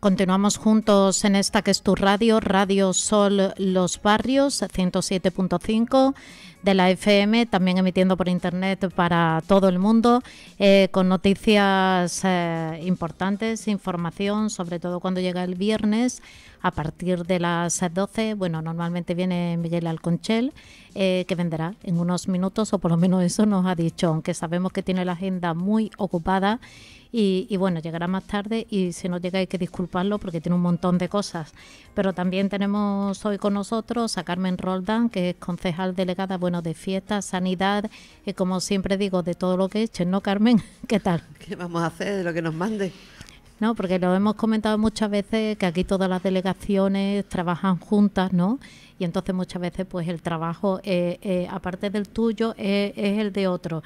Continuamos juntos en esta que es tu radio, Radio Sol Los Barrios 107.5 de la FM, también emitiendo por internet para todo el mundo, eh, con noticias eh, importantes, información, sobre todo cuando llega el viernes a partir de las 12. Bueno, normalmente viene Miguel Alconchel, eh, que vendrá en unos minutos, o por lo menos eso nos ha dicho, aunque sabemos que tiene la agenda muy ocupada. Y, bueno, llegará más tarde y si no llega hay que disculparlo porque tiene un montón de cosas. Pero también tenemos hoy con nosotros a Carmen Roldán, que es concejal delegada bueno, de fiesta, sanidad, eh, como siempre digo, de todo lo que echen, ¿no, Carmen? ¿Qué tal? ¿Qué vamos a hacer de lo que nos mande? No, porque lo hemos comentado muchas veces que aquí todas las delegaciones trabajan juntas, ¿no? Y entonces muchas veces pues el trabajo, eh, eh, aparte del tuyo, es el de otro.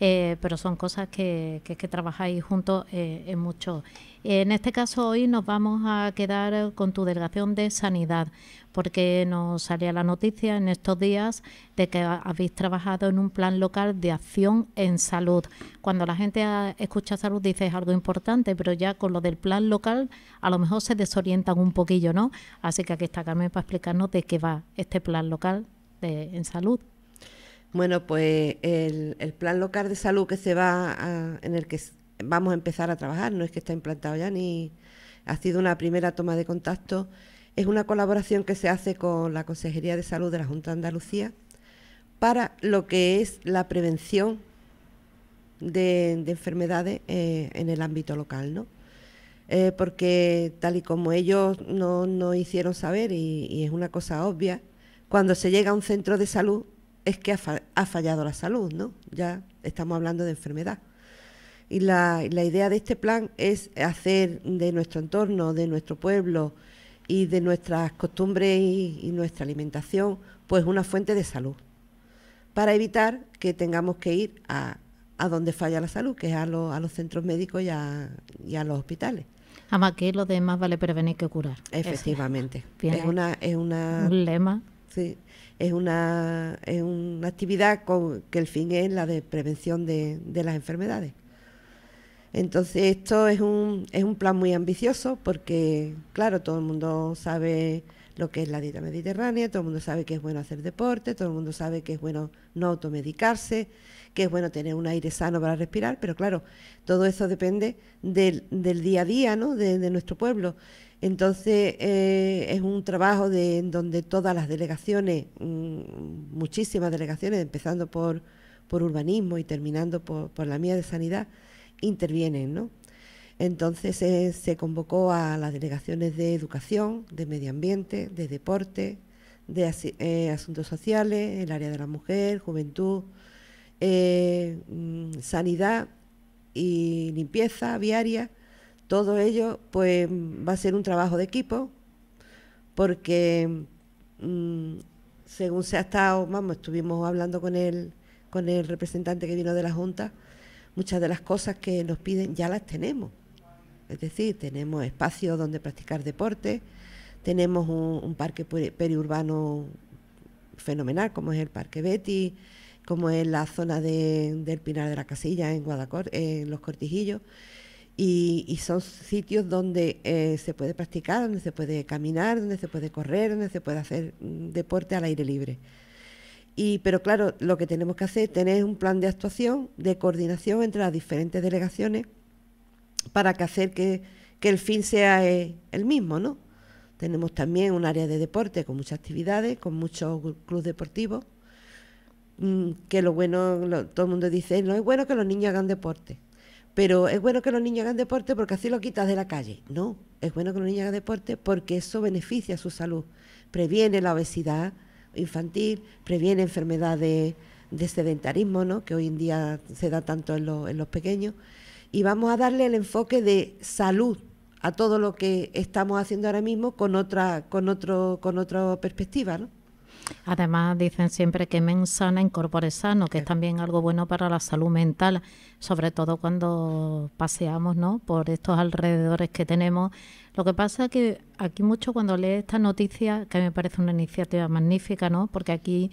pero son cosas que, que, trabajáis juntos en mucho. En este caso hoy nos vamos a quedar con tu delegación de sanidad, porque nos salía la noticia en estos días de que habéis trabajado en un plan local de acción en salud. Cuando la gente escucha salud dice es algo importante, pero ya con lo del plan local a lo mejor se desorientan un poquillo, ¿no? Así que aquí está Carmen para explicarnos de qué va este plan local de, en salud. Bueno, pues el, plan local de salud que se va en el que vamos a empezar a trabajar, no es que está implantado ya ni ha sido una primera toma de contacto es una colaboración que se hace con la Consejería de Salud de la Junta de Andalucía para lo que es la prevención de, enfermedades eh, en el ámbito local, ¿no? Eh, porque tal y como ellos no, no hicieron saber, y, es una cosa obvia, cuando se llega a un centro de salud es que ha, fallado la salud, ¿no? Ya estamos hablando de enfermedad. Y la, la idea de este plan es hacer de nuestro entorno, de nuestro pueblo, y de nuestras costumbres y, nuestra alimentación, pues una fuente de salud, para evitar que tengamos que ir a, a donde falla la salud, que es a, a los centros médicos y a, los hospitales. Además que lo demás vale prevenir que curar. Efectivamente. Es una, es una un lema. Sí, es una, una actividad que el fin es la de prevención de las enfermedades. Entonces esto es un, es un plan muy ambicioso porque, claro, todo el mundo sabe lo que es la dieta mediterránea, todo el mundo sabe que es bueno hacer deporte, todo el mundo sabe que es bueno no automedicarse, que es bueno tener un aire sano para respirar, pero claro, todo eso depende del, día a día ¿no? de, nuestro pueblo. Entonces eh, es un trabajo de, en donde todas las delegaciones, mm, muchísimas delegaciones, empezando por, por urbanismo y terminando por, por la mía de sanidad, intervienen, ¿no? Entonces eh, se convocó a las delegaciones de educación, de medio ambiente, de deporte, de eh, asuntos sociales, el área de la mujer, juventud, eh, mm, sanidad y limpieza viaria. Todo ello pues va a ser un trabajo de equipo porque mm, según se ha estado, vamos, estuvimos hablando con con el representante que vino de la Junta, muchas de las cosas que nos piden ya las tenemos. Es decir, tenemos espacios donde practicar deporte, tenemos un, parque periurbano fenomenal, como es el Parque Betty, como es la zona del Pinar de la Casilla en en Los Cortijillos. Y, son sitios donde eh, se puede practicar, donde se puede caminar, donde se puede correr, donde se puede hacer mm, deporte al aire libre pero claro, lo que tenemos que hacer es tener un plan de actuación, de coordinación entre las diferentes delegaciones para que hacer que, que el fin sea eh, el mismo, ¿no? Tenemos también un área de deporte con muchas actividades, con muchos clubes deportivos, mm, que lo bueno, todo el mundo dice, no es bueno que los niños hagan deporte, pero es bueno que los niños hagan deporte porque así lo quitas de la calle. No, es bueno que los niños hagan deporte porque eso beneficia su salud, previene la obesidad, infantil, previene enfermedades de sedentarismo, ¿no? que hoy en día se da tanto en, en los pequeños, y vamos a darle el enfoque de salud a todo lo que estamos haciendo ahora mismo con otra, con otro, con otra perspectiva, Además, dicen siempre que mensana sana incorpore sano, que es también algo bueno para la salud mental, sobre todo cuando paseamos ¿no? por estos alrededores que tenemos lo que pasa es que aquí mucho cuando lees esta noticia, que a mí me parece una iniciativa magnífica, ¿no? Porque aquí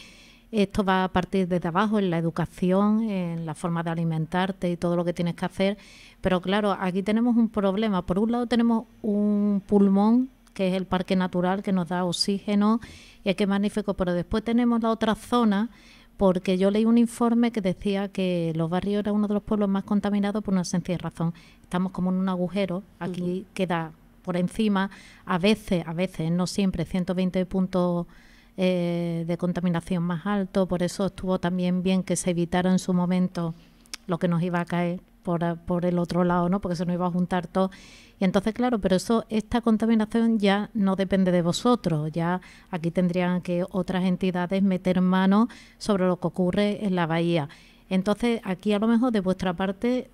esto va a partir desde abajo, en la educación, en la forma de alimentarte y todo lo que tienes que hacer. Pero claro, aquí tenemos un problema. Por un lado tenemos un pulmón, que es el parque natural, que nos da oxígeno, y es que es magnífico. Pero después tenemos la otra zona, porque yo leí un informe que decía que Los Barrios era uno de los pueblos más contaminados por una sencilla razón. Estamos como en un agujero, aquí queda por encima, a veces, a veces, no siempre, 120 puntos eh, de contaminación más alto, por eso estuvo también bien que se evitara en su momento lo que nos iba a caer por, el otro lado, ¿no? Porque se nos iba a juntar todo. Y entonces, claro, pero eso, esta contaminación ya no depende de vosotros, ya aquí tendrían que otras entidades meter mano sobre lo que ocurre en la bahía. Entonces, aquí a lo mejor de vuestra parte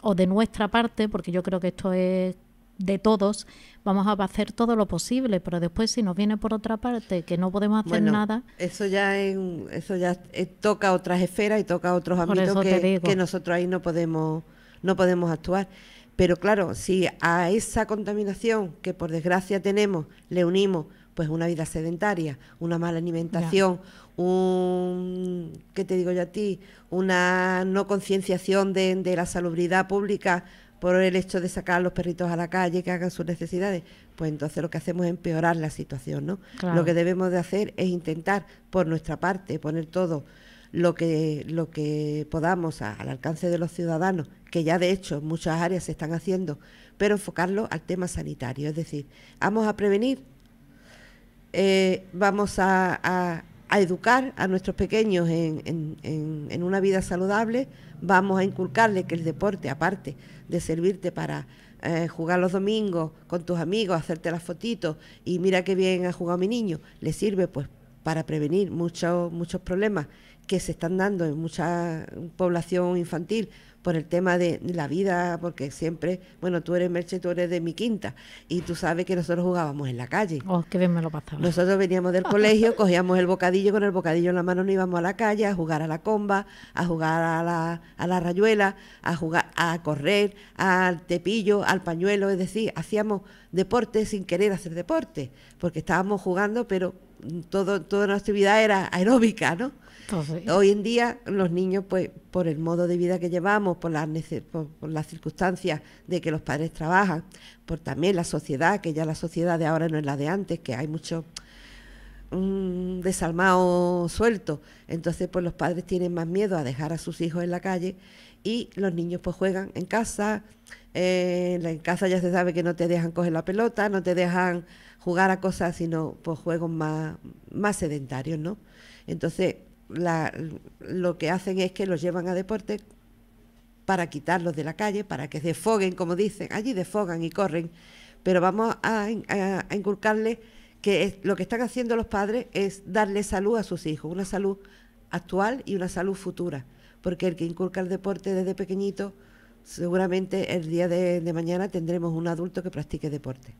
o de nuestra parte, porque yo creo que esto es de todos, vamos a hacer todo lo posible, pero después si nos viene por otra parte que no podemos hacer nada. Eso ya eso ya toca otras esferas y toca otros ámbitos que, nosotros ahí no podemos, no podemos actuar. Pero claro, si a esa contaminación que por desgracia tenemos le unimos pues una vida sedentaria, una mala alimentación, un, ¿qué te digo yo a ti? Una no concienciación de, de la salubridad pública por el hecho de sacar a los perritos a la calle, que hagan sus necesidades, pues entonces lo que hacemos es empeorar la situación, ¿no? Lo que debemos de hacer es intentar, por nuestra parte, poner todo lo que, lo que podamos al alcance de los ciudadanos, que ya de hecho en muchas áreas se están haciendo, pero enfocarlo al tema sanitario. Es decir, vamos a prevenir, eh, vamos a a educar a nuestros pequeños en, en, una vida saludable, vamos a inculcarle que el deporte, aparte de servirte para eh, jugar los domingos con tus amigos, hacerte las fotitos y mira qué bien ha jugado mi niño, le sirve pues para prevenir muchos muchos problemas que se están dando en mucha población infantil por el tema de la vida, porque siempre, bueno, tú eres Merche, tú eres de mi quinta, y tú sabes que nosotros jugábamos en la calle. Oh, qué bien me lo pasaba. Nosotros veníamos del colegio, cogíamos el bocadillo, con el bocadillo en la mano no íbamos a la calle a jugar a la comba, a jugar a la, a la rayuela, a jugar, a correr, al tepillo, al pañuelo, es decir, hacíamos deporte sin querer hacer deporte, porque estábamos jugando, pero todo, toda nuestra actividad era aeróbica, ¿no? Pues Hoy en día los niños, pues por el modo de vida que llevamos, por las, las circunstancias de que los padres trabajan, por también la sociedad, que ya la sociedad de ahora no es la de antes, que hay mucho mm, desalmado suelto. Entonces, pues los padres tienen más miedo a dejar a sus hijos en la calle y los niños pues juegan en casa, eh, en casa ya se sabe que no te dejan coger la pelota, no te dejan jugar a cosas, sino pues juegos más, más sedentarios, ¿no? Entonces, lo que hacen es que los llevan a deporte para quitarlos de la calle, para que desfoguen, como dicen, allí defogan y corren, pero vamos a, inculcarle inculcarles que lo que están haciendo los padres es darle salud a sus hijos, una salud actual y una salud futura porque el que inculca el deporte desde pequeñito, seguramente el día de, mañana tendremos un adulto que practique deporte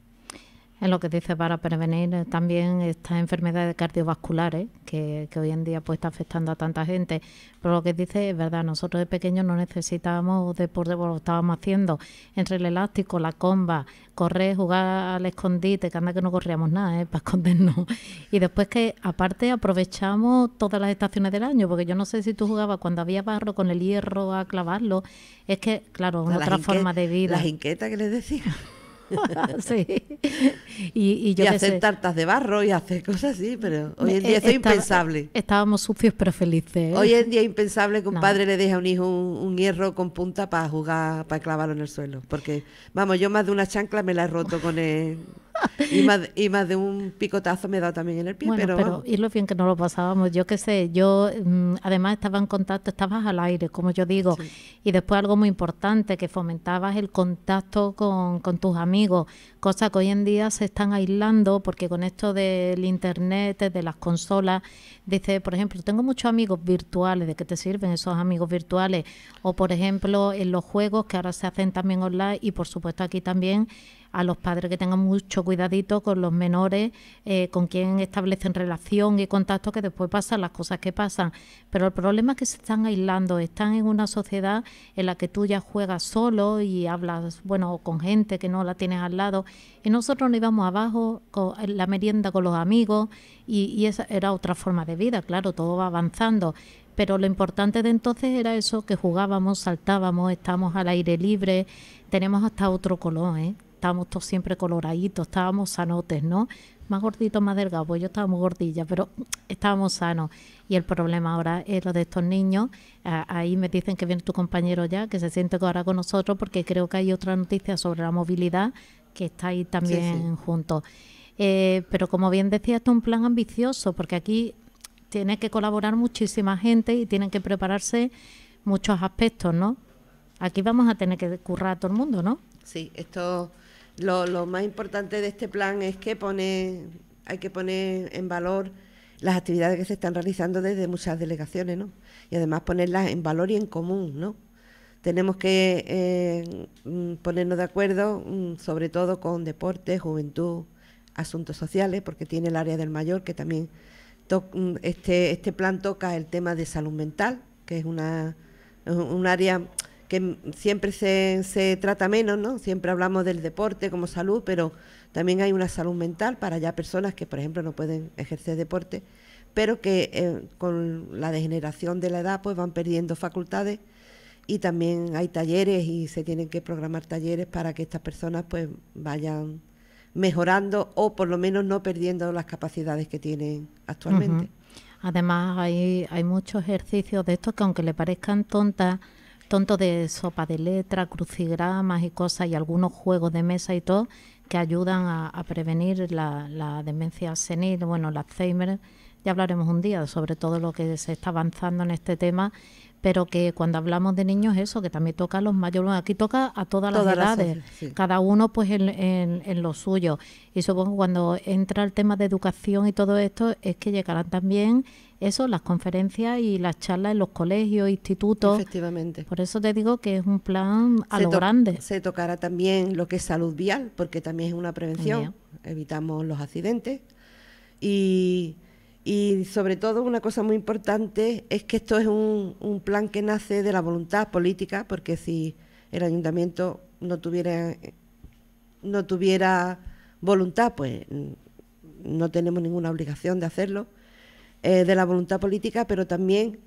en lo que dice para prevenir también estas enfermedades cardiovasculares que, hoy en día pues está afectando a tanta gente. Pero lo que dice es verdad, nosotros de pequeños no necesitábamos deporte, porque lo estábamos haciendo entre el elástico, la comba, correr, jugar al escondite, que anda que no corríamos nada, ¿eh? para escondernos. Y después que aparte aprovechamos todas las estaciones del año, porque yo no sé si tú jugabas cuando había barro con el hierro a clavarlo, es que claro, una otra forma de vida. Las inquietas que les decía. Y, hacer tartas de barro y hacer cosas así, pero hoy en eh, día es impensable. Estábamos sucios pero felices. ¿eh? Hoy en día es impensable que un padre le deje a un hijo un, hierro con punta para jugar, para clavarlo en el suelo. Porque, vamos, yo más de una chancla me la he roto con el y, más, y más de un picotazo me da también en el pie. pero, y lo bien que no lo pasábamos. Yo qué sé, yo mm, además estaba en contacto, estabas al aire, como yo digo. Y después algo muy importante, que fomentabas el contacto con, con tus amigos, cosa que hoy en día se están aislando porque con esto del internet, de las consolas, dice, por ejemplo, tengo muchos amigos virtuales, ¿de qué te sirven esos amigos virtuales? O por ejemplo, en los juegos que ahora se hacen también online y por supuesto aquí también a los padres que tengan mucho cuidadito con los menores, eh, con quien establecen relación y contacto, que después pasan las cosas que pasan. Pero el problema es que se están aislando, están en una sociedad en la que tú ya juegas solo y hablas, bueno, con gente que no la tienes al lado. Y nosotros nos íbamos abajo con la merienda con los amigos y, esa era otra forma de vida, claro, todo va avanzando pero lo importante de entonces era eso, que jugábamos, saltábamos, estábamos al aire libre, tenemos hasta otro color, ¿eh? estábamos todos siempre coloraditos, estábamos sanotes, ¿no? Más gorditos, más delgados, pues yo estaba muy gordilla, pero estábamos sanos. Y el problema ahora es lo de estos niños. ahí me dicen que viene tu compañero ya, que se siente ahora con nosotros, porque creo que hay otra noticia sobre la movilidad que está ahí también junto. Eh, pero como bien decía, esto es un plan ambicioso, porque aquí tiene que colaborar muchísima gente y tienen que prepararse muchos aspectos, ¿no? Aquí vamos a tener que currar a todo el mundo, ¿no? Sí, esto lo, más importante de este plan es que pone, hay que poner en valor las actividades que se están realizando desde muchas delegaciones, ¿no? Y además ponerlas en valor y en común, ¿no? Tenemos que eh, mm, ponernos de acuerdo, mm, sobre todo con deporte, juventud, asuntos sociales, porque tiene el área del mayor que también mm, este, este plan toca el tema de salud mental, que es una un área que siempre se, trata menos, ¿no? Siempre hablamos del deporte como salud, pero también hay una salud mental para ya personas que, por ejemplo, no pueden ejercer deporte, pero que eh, con la degeneración de la edad pues van perdiendo facultades y también hay talleres y se tienen que programar talleres para que estas personas pues vayan mejorando o por lo menos no perdiendo las capacidades que tienen actualmente. Además hay, hay muchos ejercicios de estos que aunque le parezcan tontas, tonto de sopa de letra, crucigramas y cosas, y algunos juegos de mesa y todo, que ayudan a, prevenir la, la, demencia senil, bueno, el Alzheimer. Ya hablaremos un día sobre todo lo que se está avanzando en este tema, pero que cuando hablamos de niños eso, que también toca a los mayores, aquí toca a todas, las edades, cada uno pues en, lo suyo. Y supongo que cuando entra el tema de educación y todo esto, es que llegarán también eso, las conferencias y las charlas en los colegios, institutos. Efectivamente. Por eso te digo que es un plan a lo grande. Se tocará también lo que es salud vial, porque también es una prevención, evitamos los accidentes. Y y sobre todo una cosa muy importante es que esto es un, plan que nace de la voluntad política, porque si el ayuntamiento no tuviera, no tuviera voluntad, pues no tenemos ninguna obligación de hacerlo, eh, de la voluntad política, pero también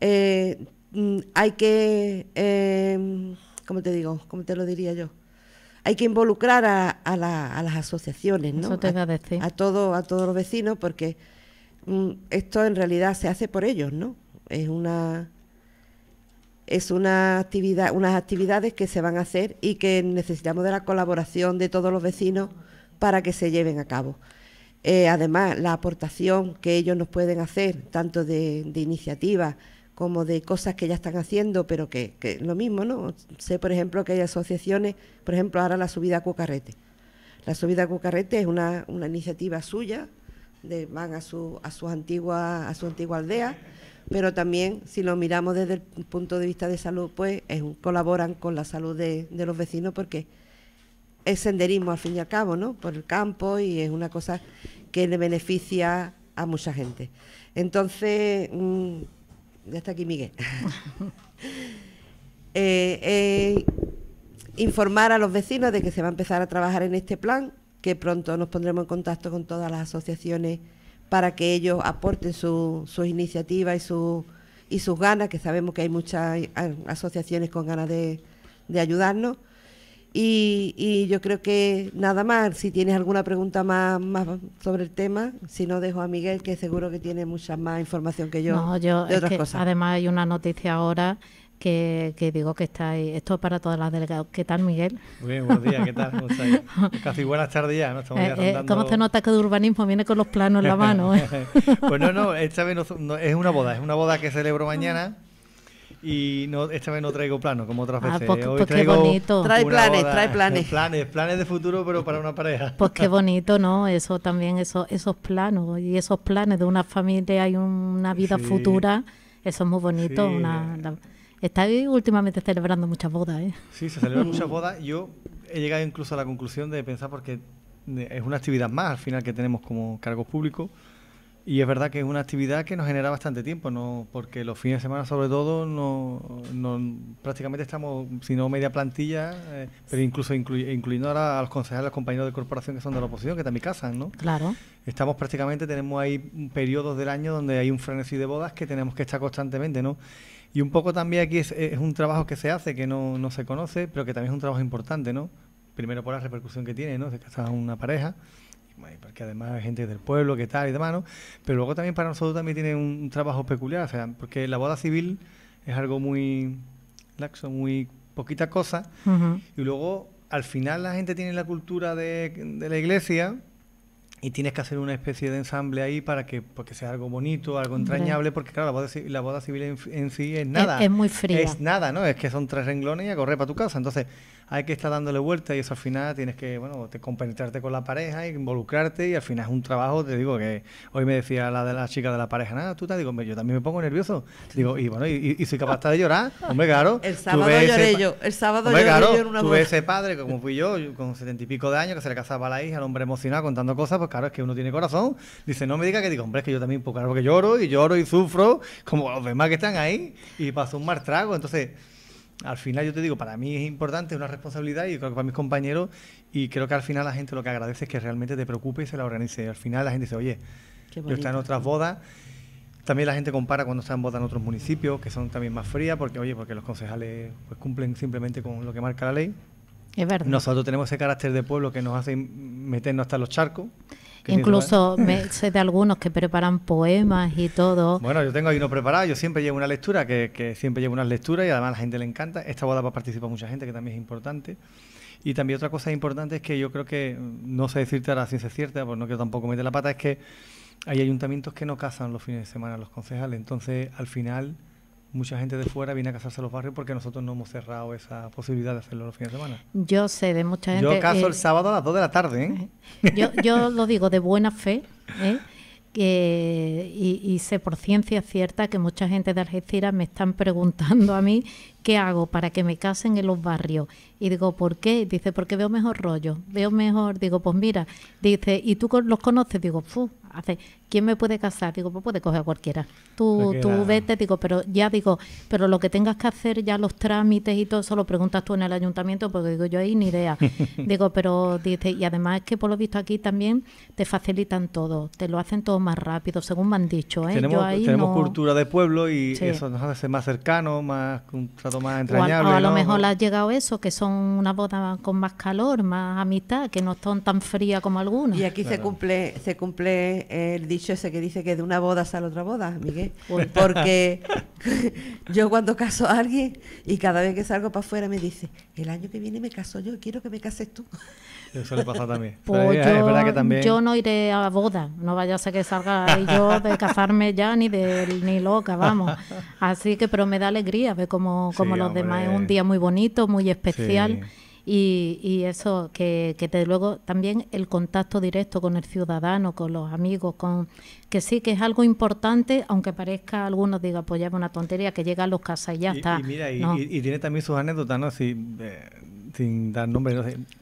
eh, mm, hay que, em, ¿cómo te digo? ¿Cómo te lo diría yo? Hay que involucrar a, las asociaciones, ¿no? a, todo, a todos los vecinos, porque esto en realidad se hace por ellos, ¿no? Es una es una actividad, unas actividades que se van a hacer y que necesitamos de la colaboración de todos los vecinos para que se lleven a cabo. Eh, además, la aportación que ellos nos pueden hacer, tanto de, iniciativas como de cosas que ya están haciendo, pero que, es lo mismo, ¿no? Sé, por ejemplo, que hay asociaciones, por ejemplo, ahora la subida a Cucarrete. La subida a Cucarrete es una iniciativa suya, van a su, a, su antigua, a su antigua aldea, pero también si lo miramos desde el punto de vista de salud, pues colaboran con la salud de, los vecinos porque es senderismo al fin y al cabo, ¿no? Por el campo y es una cosa que le beneficia a mucha gente. Entonces, mm, ya está aquí Miguel. Eh, eh, informar a los vecinos de que se va a empezar a trabajar en este plan que pronto nos pondremos en contacto con todas las asociaciones para que ellos aporten sus iniciativas y, su, y sus ganas, que sabemos que hay muchas asociaciones con ganas de, de ayudarnos. Y, y, yo creo que nada más, si tienes alguna pregunta más, sobre el tema, si no dejo a Miguel, que seguro que tiene mucha más información que yo de otras cosas. Además hay una noticia ahora que, digo que estáis. Esto es para todas las delegadas. ¿Qué tal, Miguel? Muy bien, buenos días, ¿qué tal? Casi buenas tardes ya, ¿no? Estamos eh, eh, ¿Cómo se nota que de urbanismo viene con los planos en la mano? Eh? pues no, no, esta vez no, es una boda, es una boda que celebro mañana. Y no, esta vez no traigo planos, como otras veces. Ah, pues, Hoy pues qué bonito. Trae planes, trae planes. Planes, planes de futuro, pero para una pareja. Pues qué bonito, ¿no? Eso también, eso, esos planos y esos planes de una familia y una vida futura, eso es muy bonito. Una, Estáis últimamente celebrando muchas bodas, ¿eh? Sí, se celebran muchas bodas. Yo he llegado incluso a la conclusión de pensar porque eh, es una actividad más al final que tenemos como cargos públicos y es verdad que es una actividad que nos genera bastante tiempo, no porque los fines de semana sobre todo no, no prácticamente estamos, si no media plantilla, eh, pero incluso incluyendo ahora a los concejales, a los compañeros de corporación que son de la oposición, que también casan, ¿no? Claro. Estamos prácticamente, tenemos ahí periodos del año donde hay un frenesí de bodas que tenemos que estar constantemente, ¿no? Y un poco también aquí es, un trabajo que se hace, que no, no, se conoce, pero que también es un trabajo importante, ¿no? Primero por la repercusión que tiene, ¿no? Se casa una pareja, porque además hay gente del pueblo que tal y demás, Pero luego también para nosotros también tiene un, trabajo peculiar, o sea, porque la boda civil es algo muy laxo, muy poquita cosa, y luego al final la gente tiene la cultura de, de la iglesia, y tienes que hacer una especie de ensamble ahí para que, porque pues, sea algo bonito, algo entrañable, porque claro, la boda, la boda civil en, sí es nada. Es, muy fría. Es nada, ¿no? Es que son tres renglones y a correr para tu casa. Entonces, hay que estar dándole vuelta y eso al final tienes que, bueno, te compenetrarte con la pareja, involucrarte y al final es un trabajo, te digo que hoy me decía la de la chica de la pareja, nada, tú te digo, yo también me pongo nervioso. Digo, y bueno, y, soy capaz de llorar, hombre, claro. El sábado lloré yo, el sábado lloré yo en una tuve ese padre, como fui yo, con setenta y pico de años, que se le casaba a la hija, el hombre emocionado contando cosas, pues claro, es que uno tiene corazón. Dice, no me diga que digo, hombre, es que yo también, pues claro, porque lloro y lloro y sufro, como los demás que están ahí, y pasó un mal trago. Entonces, al final yo te digo, para mí es importante, es una responsabilidad y creo que para mis compañeros, y creo que al final la gente lo que agradece es que realmente te preocupes y se la organice. al final la gente dice, oye, yo estoy en otras bodas. También la gente compara cuando están en bodas en otros municipios, que son también más frías, porque oye, porque los concejales pues, cumplen simplemente con lo que marca la ley. Es verdad. Nosotros tenemos ese carácter de pueblo que nos hace meternos hasta los charcos. Incluso ¿eh? sé de algunos que preparan poemas y todo. Bueno, yo tengo ahí uno preparado, yo siempre llevo una lectura, que, siempre llevo unas lecturas y además a la gente le encanta. Esta boda va a participar mucha gente, que también es importante. Y también otra cosa importante es que yo creo que, no sé decirte ahora la ciencia cierta, pues no quiero tampoco meter la pata, es que hay ayuntamientos que no cazan los fines de semana los concejales. Entonces, al final mucha gente de fuera viene a casarse a los barrios porque nosotros no hemos cerrado esa posibilidad de hacerlo los fines de semana. Yo sé de mucha gente. Yo caso el eh, sábado a las 2 de la tarde. ¿eh? Yo, yo lo digo de buena fe. ¿eh? y, y, sé por ciencia cierta que mucha gente de Algeciras me están preguntando a mí ¿qué hago para que me casen en los barrios? Y digo, ¿por qué? Dice, porque veo mejor rollo, veo mejor. Digo, pues mira, dice, ¿y tú los conoces? Digo, Fu, hace, ¿quién me puede casar? Digo, pues puede coger a cualquiera. Tú, tú vete, digo, pero ya digo, pero lo que tengas que hacer, ya los trámites y todo eso, lo preguntas tú en el ayuntamiento, porque digo, yo ahí ni idea. digo, pero dice, y además es que por lo visto aquí también te facilitan todo, te lo hacen todo más rápido, según me han dicho. ¿eh? Tenemos, cultura de pueblo y eso nos hace más cercanos, más a, lo mejor mejor ha llegado eso, que son una boda con más calor, más amistad, que no son tan frías como algunas. Y aquí se cumple se cumple el dicho ese que dice que de una boda sale otra boda, Miguel. Porque yo cuando caso a alguien y cada vez que salgo para afuera me dice, el año que viene me caso yo, quiero que me cases tú. Eso le pasa también. Pues yo no iré a boda, no vaya a ser que salga yo de casarme ya ni de ni loca, vamos. Así que, pero me da alegría ver como, los demás es un día muy bonito, muy especial. Y, eso, que, que luego también el contacto directo con el ciudadano, con los amigos, con que sí que es algo importante, aunque parezca algunos diga, pues una tontería, que llega a los casas y ya está. Y mira, y, tiene también sus anécdotas, ¿no? Eh, sin dar nombre,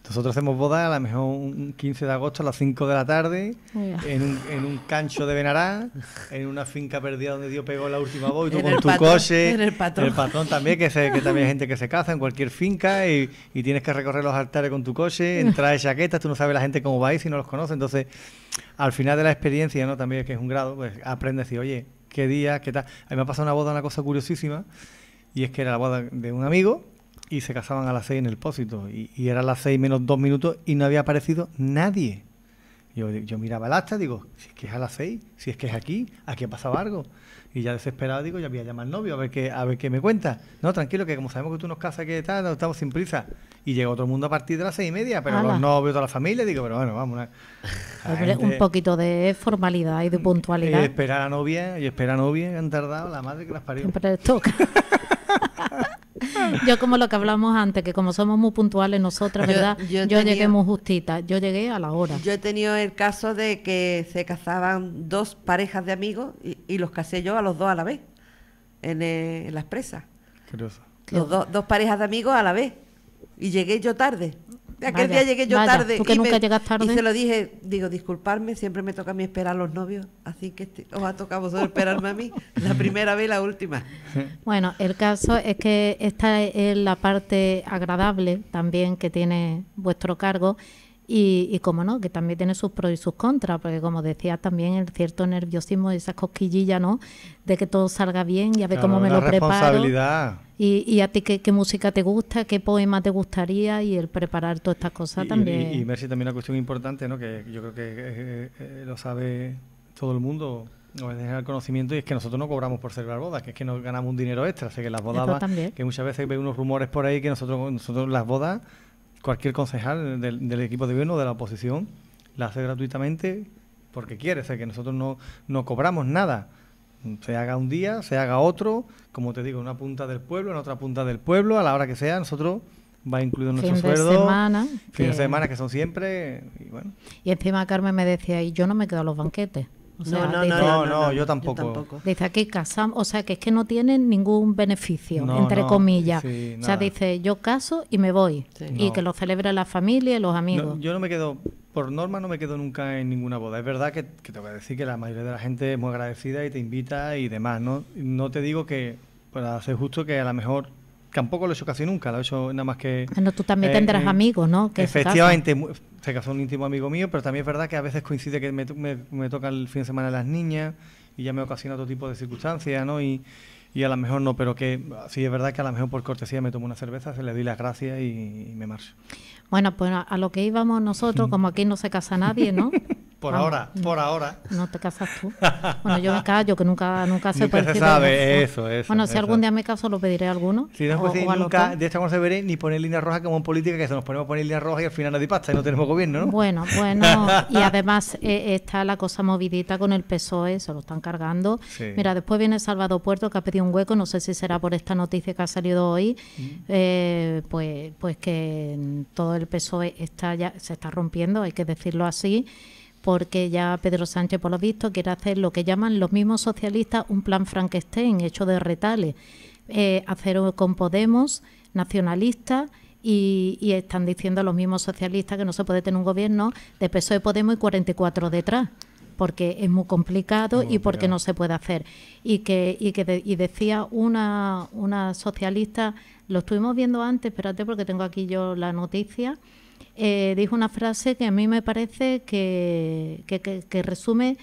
nosotros hacemos boda a lo mejor un 15 de agosto a las 5 de la tarde, en un, cancho de Benará, en una finca perdida donde Dios pegó la última voz, y tú con tu coche, el patrón. también, que, se, que también hay gente que se caza en cualquier finca y, tienes que recorrer los altares con tu coche, entrar de chaquetas, tú no sabes la gente cómo va y si no los conoces, entonces al final de la experiencia, ¿no? También que es un grado, pues aprendes y oye, qué día, qué tal. A mí me ha pasado una boda, una cosa curiosísima, y es que era la boda de un amigo y se casaban a las seis en el pósito, y, era a las seis menos dos minutos y no había aparecido nadie. Yo, miraba el y digo, si es que es a las seis, si es que es aquí, aquí ha pasado algo. Y ya desesperado digo, ya voy a llamar al novio a ver qué, a ver qué me cuenta. No, tranquilo, que como sabemos que tú nos casas, que tal, estamos sin prisa y llegó todo el mundo a partir de las seis y media, pero los novios, de la familia, digo, pero bueno, vamos. un poquito de formalidad y de mm, puntualidad. Y esperar a novia, y esperar a novia, han tardado la madre que las parió. toca. yo como lo que hablamos antes, que como somos muy puntuales nosotras, ¿verdad? Yo, llegué muy justita, yo llegué a la hora. Yo he tenido el caso de que se casaban dos parejas de amigos y, los casé yo a los dos a la vez, en, eh, la en las presas. Los dos, dos parejas de amigos a la vez y llegué yo tarde. Aquel día llegué yo tarde. y se lo dije, digo, disculparme, siempre me toca a mí esperar a los novios, así que este, os ha tocado vosotros esperarme a mí, la primera vez y la última. Bueno, el caso es que esta es la parte agradable también que tiene vuestro cargo, y, y como no, que también tiene sus pros y sus contras, porque como decía también el cierto nerviosismo, esas cosquillillas, ¿no? De que todo salga bien y a ver cómo me lo preparo. Y, a ti qué, música te gusta, qué poema te gustaría y el preparar todas estas cosas también. Y, Mercy, también una cuestión importante, ¿no? Que yo creo que eh, eh, lo sabe todo el mundo, nos es el conocimiento y es que nosotros no cobramos por celebrar bodas, que es que nos ganamos un dinero extra, así que las bodas, que muchas veces ve unos rumores por ahí que nosotros, nosotros las bodas cualquier concejal del, equipo de gobierno de la oposición la hace gratuitamente porque quiere, o sea que nosotros no, no cobramos nada. Se haga un día, se haga otro, como te digo, en una punta del pueblo, en otra punta del pueblo, a la hora que sea, nosotros va incluido nuestro fin sueldo. De semana. Fin de semana que son siempre, y bueno. Y encima Carmen me decía, y yo no me quedo a los banquetes no, no, no, yo tampoco. Dice que casamos, o sea, que es que no tienen ningún beneficio, entre comillas. o sea, dice yo caso y me voy. Y que lo celebre la familia y los amigos. yo no me quedo, por norma no me quedo nunca en ninguna boda. Es verdad que, que, te voy a decir que la mayoría de la gente es muy agradecida y te invita y demás. No, no te digo que, para ser justo, que a lo mejor tampoco lo he hecho casi nunca, lo he hecho nada más que... Bueno, tú también eh, tendrás eh, amigos, ¿no? Que efectivamente, se casó un íntimo amigo mío, pero también es verdad que a veces coincide que me, me, toca el fin de semana las niñas y ya me ocasiona otro tipo de circunstancias, ¿no? Y, a lo mejor no, pero que sí es verdad que a lo mejor por cortesía me tomo una cerveza, se le doy las gracias y, me marcho. Bueno, pues a lo que íbamos nosotros, como aquí no se casa nadie, ¿no? Por ahora, por ahora. No te casas tú. Bueno, yo me callo, que nunca, nunca se puede. se sabe, eso, eso. Bueno, si algún día me caso, lo pediré a alguno. Si no, pues nunca, de esta no se veré ni poner línea roja como en política, que se nos ponemos a poner línea roja y al final nadie pasta y no tenemos gobierno, ¿no? Bueno, bueno, y además eh, está la cosa movidita con el PSOE, se lo están cargando. Mira, después viene Salvador Puerto, que ha pedido un hueco, no sé si será por esta noticia que ha salido hoy, mm. eh, pues, pues que todo el PSOE está ya, se está rompiendo, hay que decirlo así porque ya Pedro Sánchez, por lo visto, quiere hacer lo que llaman los mismos socialistas un plan Frankenstein hecho de retales. Eh, hacer con Podemos, nacionalistas, y, están diciendo los mismos socialistas que no se puede tener un gobierno de peso de Podemos y 44 detrás porque es muy complicado y porque no se puede hacer. Y que, y decía una, una socialista, lo estuvimos viendo antes, espérate porque tengo aquí yo la noticia, eh, dijo una frase que a mí me parece que, que, resume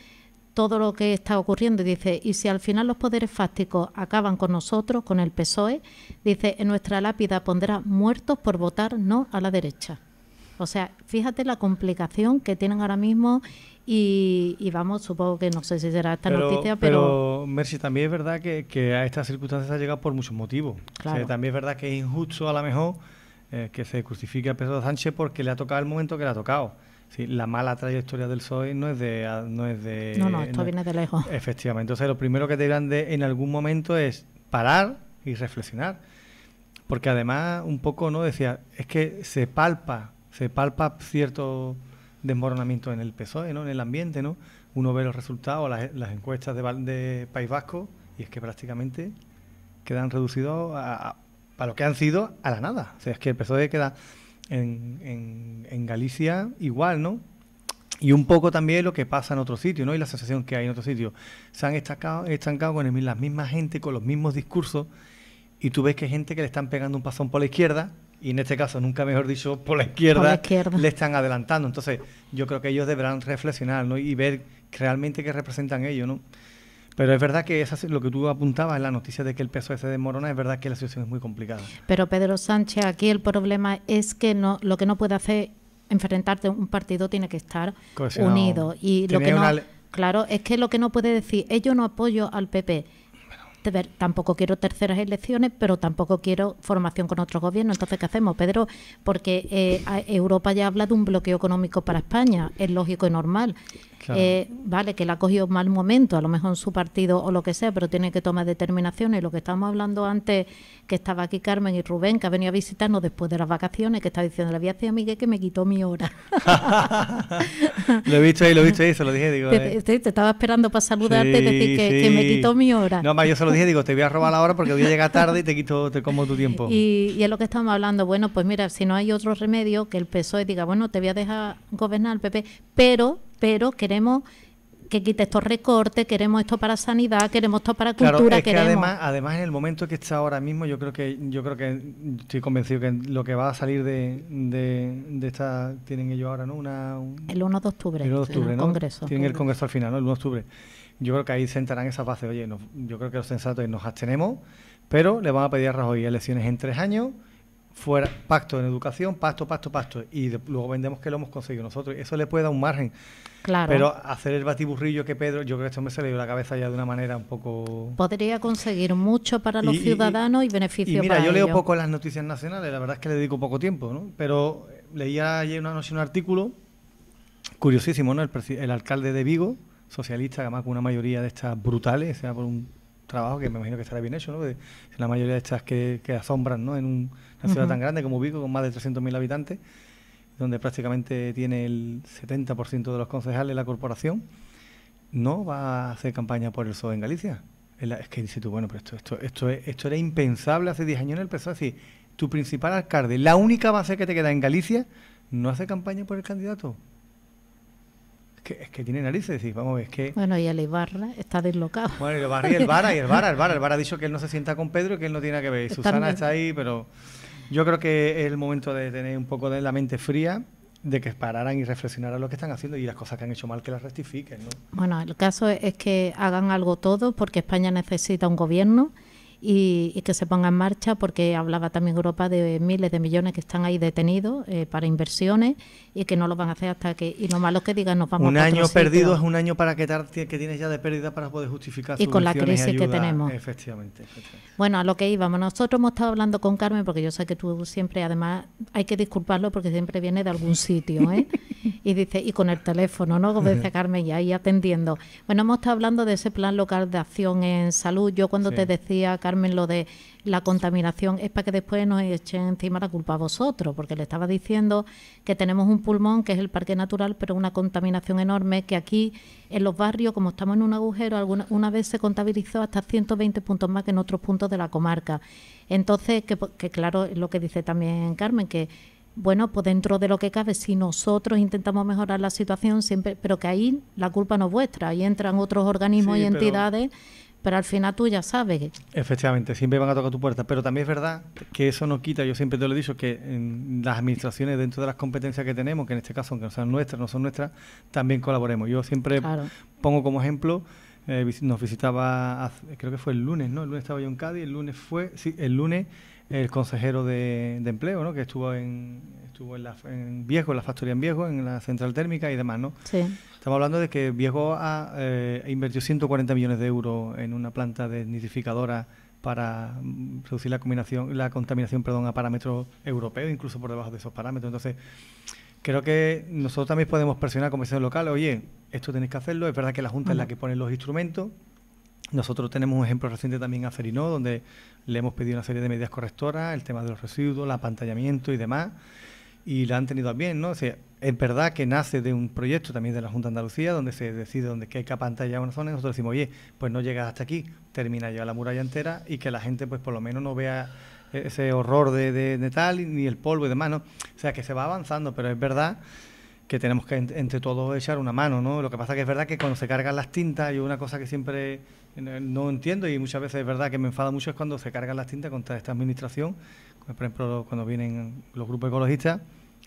todo lo que está ocurriendo. Dice, y si al final los poderes fácticos acaban con nosotros, con el PSOE, dice, en nuestra lápida pondrá muertos por votar no a la derecha. O sea, fíjate la complicación que tienen ahora mismo y, vamos, supongo que no sé si será esta noticia, pero... Pero, Mercy, también es verdad que, a estas circunstancias ha llegado por muchos motivos. también es verdad que es injusto a lo mejor eh, que se crucifique a Pedro Sánchez porque le ha tocado el momento que le ha tocado. la mala trayectoria del PSOE no es de... Ah, no, es de, no, no esto viene de lejos. Efectivamente. Entonces, lo primero que te de en algún momento es parar y reflexionar. Porque además, un poco, ¿no? Decía, es que se palpa, se palpa cierto desmoronamiento en el PSOE, ¿no? En el ambiente, ¿no? Uno ve los resultados, las, encuestas de, País Vasco, y es que prácticamente quedan reducidos a para lo que han sido a la nada. O sea, es que el PSOE queda en, Galicia igual, ¿no? Y un poco también lo que pasa en otros sitios, ¿no? Y la asociación que hay en otros sitios. Se han estancado, estancado con el, la misma gente, con los mismos discursos, y tú ves que hay gente que le están pegando un pasón por la izquierda, y en este caso, nunca mejor dicho, por la izquierda, por la izquierda. le están adelantando. Entonces, yo creo que ellos deberán reflexionar, ¿no? Y ver realmente qué representan ellos, ¿no? Pero es verdad que lo que tú apuntabas, en la noticia de que el peso se desmorona, es verdad que la situación es muy complicada. Pero Pedro Sánchez, aquí el problema es que no, lo que no puede hacer enfrentarte a un partido tiene que estar unido. Y lo que no, claro, es que lo que no puede decir, que yo no apoyo al PP. Tampoco quiero terceras elecciones, pero tampoco quiero formación con otro gobierno. Entonces, ¿qué hacemos, Pedro? Porque eh, Europa ya habla de un bloqueo económico para España. Es lógico y normal. Eh, vale, que la ha cogido mal momento, a lo mejor en su partido o lo que sea, pero tiene que tomar determinaciones. Lo que estábamos hablando antes, que estaba aquí Carmen y Rubén, que ha venido a visitarnos después de las vacaciones, que está diciendo, le voy a decir a Miguel que me quitó mi hora. lo he visto ahí, lo he visto ahí, se lo dije, eh. Te, estaba esperando para saludarte y decir que, me quitó mi hora. No, más yo se lo dije, digo, te voy a robar la hora porque voy a llegar tarde y te quito, te como tu tiempo. Y, es lo que estamos hablando, bueno, pues mira, si no hay otro remedio, que el PSOE diga, bueno, te voy a dejar gobernar Pepe PP, pero pero queremos que quite estos recortes, queremos esto para sanidad, queremos esto para cultura, es que además, además en el momento que está ahora mismo, yo creo que yo creo que estoy convencido que lo que va a salir de, esta tienen ellos ahora, ¿no? Una, el 1 de octubre. El 1 de octubre, el Congreso. Tienen el congreso al final, ¿no? El 1 de octubre. Yo creo que ahí sentarán esas bases. Oye, yo creo que los sensatos nos abstenemos, pero le van a pedir a Rajoy elecciones en tres años fuera pacto en educación, pacto, pacto, pacto, y luego vendemos que lo hemos conseguido nosotros. Eso le puede dar un margen. Claro. Pero hacer el batiburrillo que Pedro, yo creo que este hombre se le dio la cabeza ya de una manera un poco... Podría conseguir mucho para los y, ciudadanos y, y beneficios mira, yo leo poco las noticias nacionales, la verdad es que le dedico poco tiempo, ¿no? Pero leía ayer una noche un artículo curiosísimo, ¿no? El, el alcalde de Vigo, socialista, además con una mayoría de estas brutales, o sea, por un trabajo que me imagino que estará bien hecho, ¿no? De, la mayoría de estas que, asombran, En una ciudad tan grande como Vigo, con más de 300.000 habitantes, donde prácticamente tiene el 70% de los concejales la corporación, no va a hacer campaña por el PSOE en Galicia. Es, que dices tú, bueno, pero esto, esto, esto, esto era impensable hace 10 años en el PSOE, así, tu principal alcalde, la única base que te queda en Galicia, no hace campaña por el candidato es que tiene narices, y vamos, es que... Bueno, y el Ibarra está deslocado. Bueno, el Ibarra, y el Vara, y el Vara, el Vara, el ha dicho que él no se sienta con Pedro y que él no tiene que ver. Y Susana está ahí, pero yo creo que es el momento de tener un poco de la mente fría, de que pararan y reflexionaran lo que están haciendo y las cosas que han hecho mal que las rectifiquen. ¿no? Bueno, el caso es que hagan algo todos porque España necesita un gobierno y, que se ponga en marcha, porque hablaba también Europa de miles de millones que están ahí detenidos eh, para inversiones y que no lo van a hacer hasta que. Y lo malo que digan, nos vamos un a. Un año perdido es un año para quedar que tienes ya de pérdida para poder justificar Y con la crisis que tenemos. Efectivamente, Bueno, a lo que íbamos. Nosotros hemos estado hablando con Carmen, porque yo sé que tú siempre, además, hay que disculparlo porque siempre viene de algún sitio, ¿eh? y dice, y con el teléfono, ¿no? Como dice Carmen, y ahí atendiendo. Bueno, hemos estado hablando de ese plan local de acción en salud. Yo cuando te decía, Carmen, en lo de la contaminación es para que después nos echen encima la culpa a vosotros, porque le estaba diciendo que tenemos un pulmón que es el parque natural, pero una contaminación enorme que aquí en los barrios, como estamos en un agujero, alguna una vez se contabilizó hasta 120 puntos más que en otros puntos de la comarca. Entonces, que, que claro, lo que dice también Carmen, que bueno, pues dentro de lo que cabe, si nosotros intentamos mejorar la situación, siempre, pero que ahí la culpa no es vuestra, ahí entran otros organismos y entidades pero al final tú ya sabes. Efectivamente, siempre van a tocar tu puerta, pero también es verdad que eso no quita, yo siempre te lo he dicho, que en las administraciones, dentro de las competencias que tenemos, que en este caso, aunque no sean nuestras, no son nuestras, también colaboremos. Yo siempre pongo como ejemplo... Eh, nos visitaba, creo que fue el lunes, ¿no? El lunes estaba yo en Cádiz, el lunes fue, sí, el lunes el consejero de, empleo, ¿no? Que estuvo en estuvo en, la, en Viejo, la factoría en Viejo, en la central térmica y demás, ¿no? Sí. Estamos hablando de que Viejo ha, eh, invirtió 140 millones de euros en una planta de nitrificadora para mm, reducir la, combinación, la contaminación perdón, a parámetros europeos, incluso por debajo de esos parámetros. Entonces, creo que nosotros también podemos presionar como comisión local. oye, esto tenéis que hacerlo, es verdad que la Junta es la que pone los instrumentos. Nosotros tenemos un ejemplo reciente también a Ferinó, donde le hemos pedido una serie de medidas correctoras, el tema de los residuos, el apantallamiento y demás y la han tenido bien, ¿no? O es verdad que nace de un proyecto también de la Junta de Andalucía, donde se decide dónde hay capa pantalla una zona, y nosotros decimos, oye, pues no llegas hasta aquí, termina ya la muralla entera y que la gente, pues por lo menos no vea ese horror de, de, tal, ni el polvo y demás, O sea, que se va avanzando, pero es verdad que tenemos que entre todos echar una mano, ¿no? Lo que pasa que es verdad que cuando se cargan las tintas, y una cosa que siempre eh, no entiendo y muchas veces es verdad que me enfada mucho es cuando se cargan las tintas contra esta administración, por ejemplo cuando vienen los grupos ecologistas,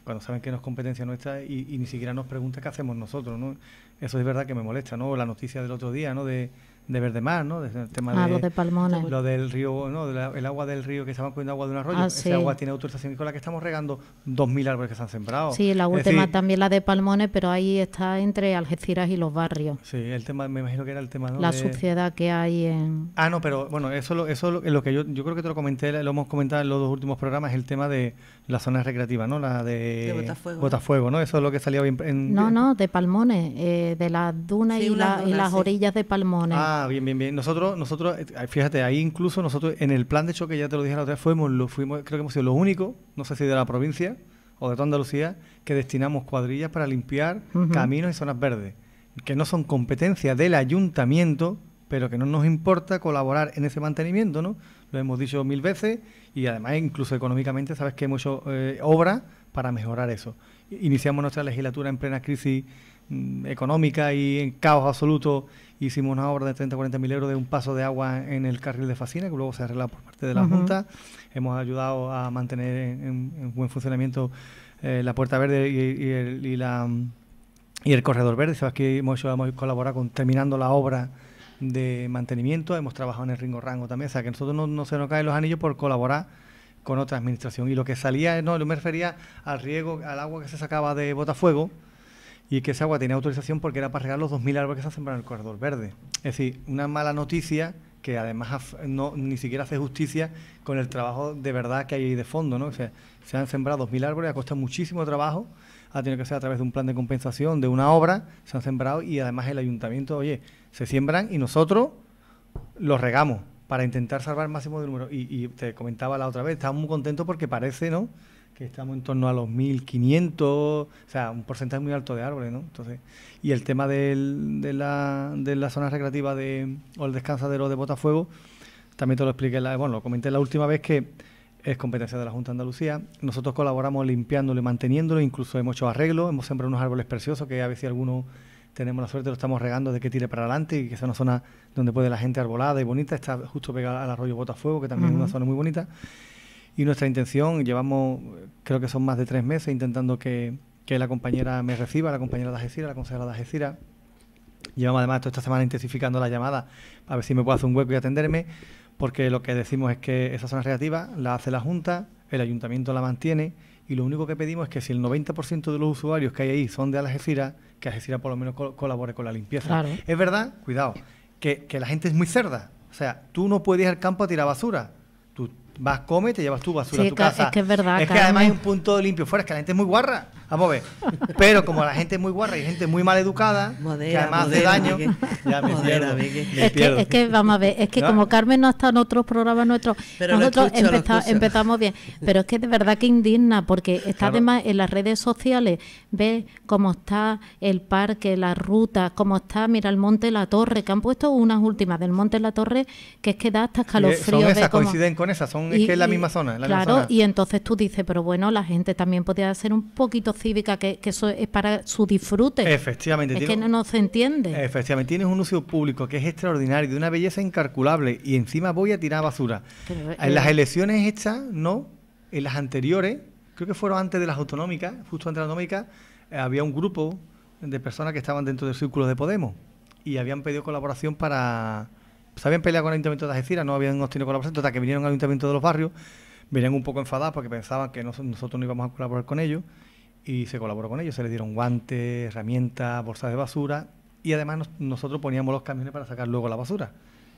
cuando saben que no es competencia nuestra y, ni siquiera nos pregunta qué hacemos nosotros, ¿no? Eso es verdad que me molesta, ¿no? La noticia del otro día, ¿no? De, de verde mar, ¿no? tema ah, de, lo de Palmones. Lo del río, ¿no? el agua del río que estamos poniendo agua de un arroyo. Ah, Ese agua tiene autorización con la que estamos regando 2.000 árboles que se han sembrado. Sí, la última también la de Palmones, pero ahí está entre Algeciras y los barrios. Sí, el tema, me imagino que era el tema, ¿no? La suciedad que hay en... Ah, no, pero bueno, eso, lo, eso lo, que yo, yo creo que te lo comenté, lo hemos comentado en los dos últimos programas, el tema de las zonas recreativas, ¿no? La de, Botafuego. ¿no? Eso es lo que salía bien... en... No, no, de Palmones, eh, de las dunas y, las orillas de Palmones. Ah, Ah, bien, bien, bien. Nosotros, nosotros, eh, fíjate, ahí incluso nosotros en el plan de choque, ya te lo dije la otra vez, fuimos, lo, fuimos, creo que hemos sido los únicos, no sé si de la provincia o de toda Andalucía, que destinamos cuadrillas para limpiar caminos y zonas verdes, que no son competencia del ayuntamiento, pero que no nos importa colaborar en ese mantenimiento, ¿no? Lo hemos dicho mil veces y además incluso económicamente, sabes que hemos hecho eh, obra para mejorar eso. Iniciamos nuestra legislatura en plena crisis mm, económica y en caos absoluto Hicimos una obra de 30, 40 mil euros de un paso de agua en el carril de Facina, que luego se arregla por parte de la Junta. Hemos ayudado a mantener en, buen funcionamiento eh, la Puerta Verde y, el, el Corredor Verde. Sabes que hemos, colaborado con, terminando la obra de mantenimiento. Hemos trabajado en el Ringo Rango también. O sea, que nosotros no, se nos caen los anillos por colaborar con otra administración. Y lo que salía, no, me refería al riego, al agua que se sacaba de Botafuego, y que esa agua tenía autorización porque era para regar los 2.000 árboles que se han sembrado en el corredor verde. Es decir, una mala noticia que además no, ni siquiera hace justicia con el trabajo de verdad que hay ahí de fondo. ¿no? O sea, se han sembrado 2.000 árboles, ha costado muchísimo trabajo, ha tenido que ser a través de un plan de compensación, de una obra, se han sembrado y además el ayuntamiento, oye, se siembran y nosotros los regamos para intentar salvar el máximo de número. Y, te comentaba la otra vez, estaba muy contentos porque parece, ¿no? que estamos en torno a los 1.500, o sea, un porcentaje muy alto de árboles, ¿no? Entonces, y el tema de, la, de la zona recreativa de, o el descansadero de Botafuego, también te lo expliqué, bueno, lo comenté la última vez que es competencia de la Junta de Andalucía. Nosotros colaboramos limpiándolo y manteniéndolo, incluso hemos hecho arreglos, hemos sembrado unos árboles preciosos que a veces algunos tenemos la suerte, lo estamos regando de que tire para adelante y que sea una zona donde puede la gente arbolada y bonita, está justo pegada al arroyo Botafuego, que también es una zona muy bonita y nuestra intención, llevamos creo que son más de tres meses intentando que, que la compañera me reciba, la compañera de Algeciras, la consejera de Algeciras. Llevamos además toda esta semana intensificando la llamada para ver si me puede hacer un hueco y atenderme, porque lo que decimos es que esa zona recreativa la hace la Junta, el ayuntamiento la mantiene y lo único que pedimos es que si el 90% de los usuarios que hay ahí son de Algeciras, que Algeciras por lo menos colabore con la limpieza. Es verdad, cuidado, que la gente es muy cerda. O sea, tú no puedes ir al campo a tirar basura vas, come, te llevas tu basura a tu casa. Es que es verdad. Es además hay un punto limpio fuera, es que la gente es muy guarra. Vamos a ver. Pero como la gente es muy guarra y gente muy mal educada, que además hace daño, ya me, es, Que, vamos a ver, es que como Carmen no está en otros programas nuestros, nosotros empezamos, bien. Pero es que de verdad que indigna, porque está además en las redes sociales ve cómo está el parque, la ruta, cómo está, mira, el Monte La Torre, que han puesto unas últimas del Monte La Torre, que es que da hasta escalofrío. Son esas, coinciden con esas, son, es que es la misma zona. claro, y entonces tú dices, pero bueno, la gente también podría ser un poquito cívica, que, eso es para su disfrute. Efectivamente. Es que no, se entiende. Efectivamente, tienes un uso público que es extraordinario, de una belleza incalculable, y encima voy a tirar basura. en las eh, elecciones estas, no, en las anteriores creo que fueron antes de las autonómicas, justo antes de las autonómicas, eh, había un grupo de personas que estaban dentro del círculo de Podemos y habían pedido colaboración para... Se habían peleado con el Ayuntamiento de Algeciras, no habían obtenido colaboración, hasta que vinieron al Ayuntamiento de los Barrios, venían un poco enfadados porque pensaban que nosotros no íbamos a colaborar con ellos y se colaboró con ellos, se les dieron guantes, herramientas, bolsas de basura y además nosotros poníamos los camiones para sacar luego la basura.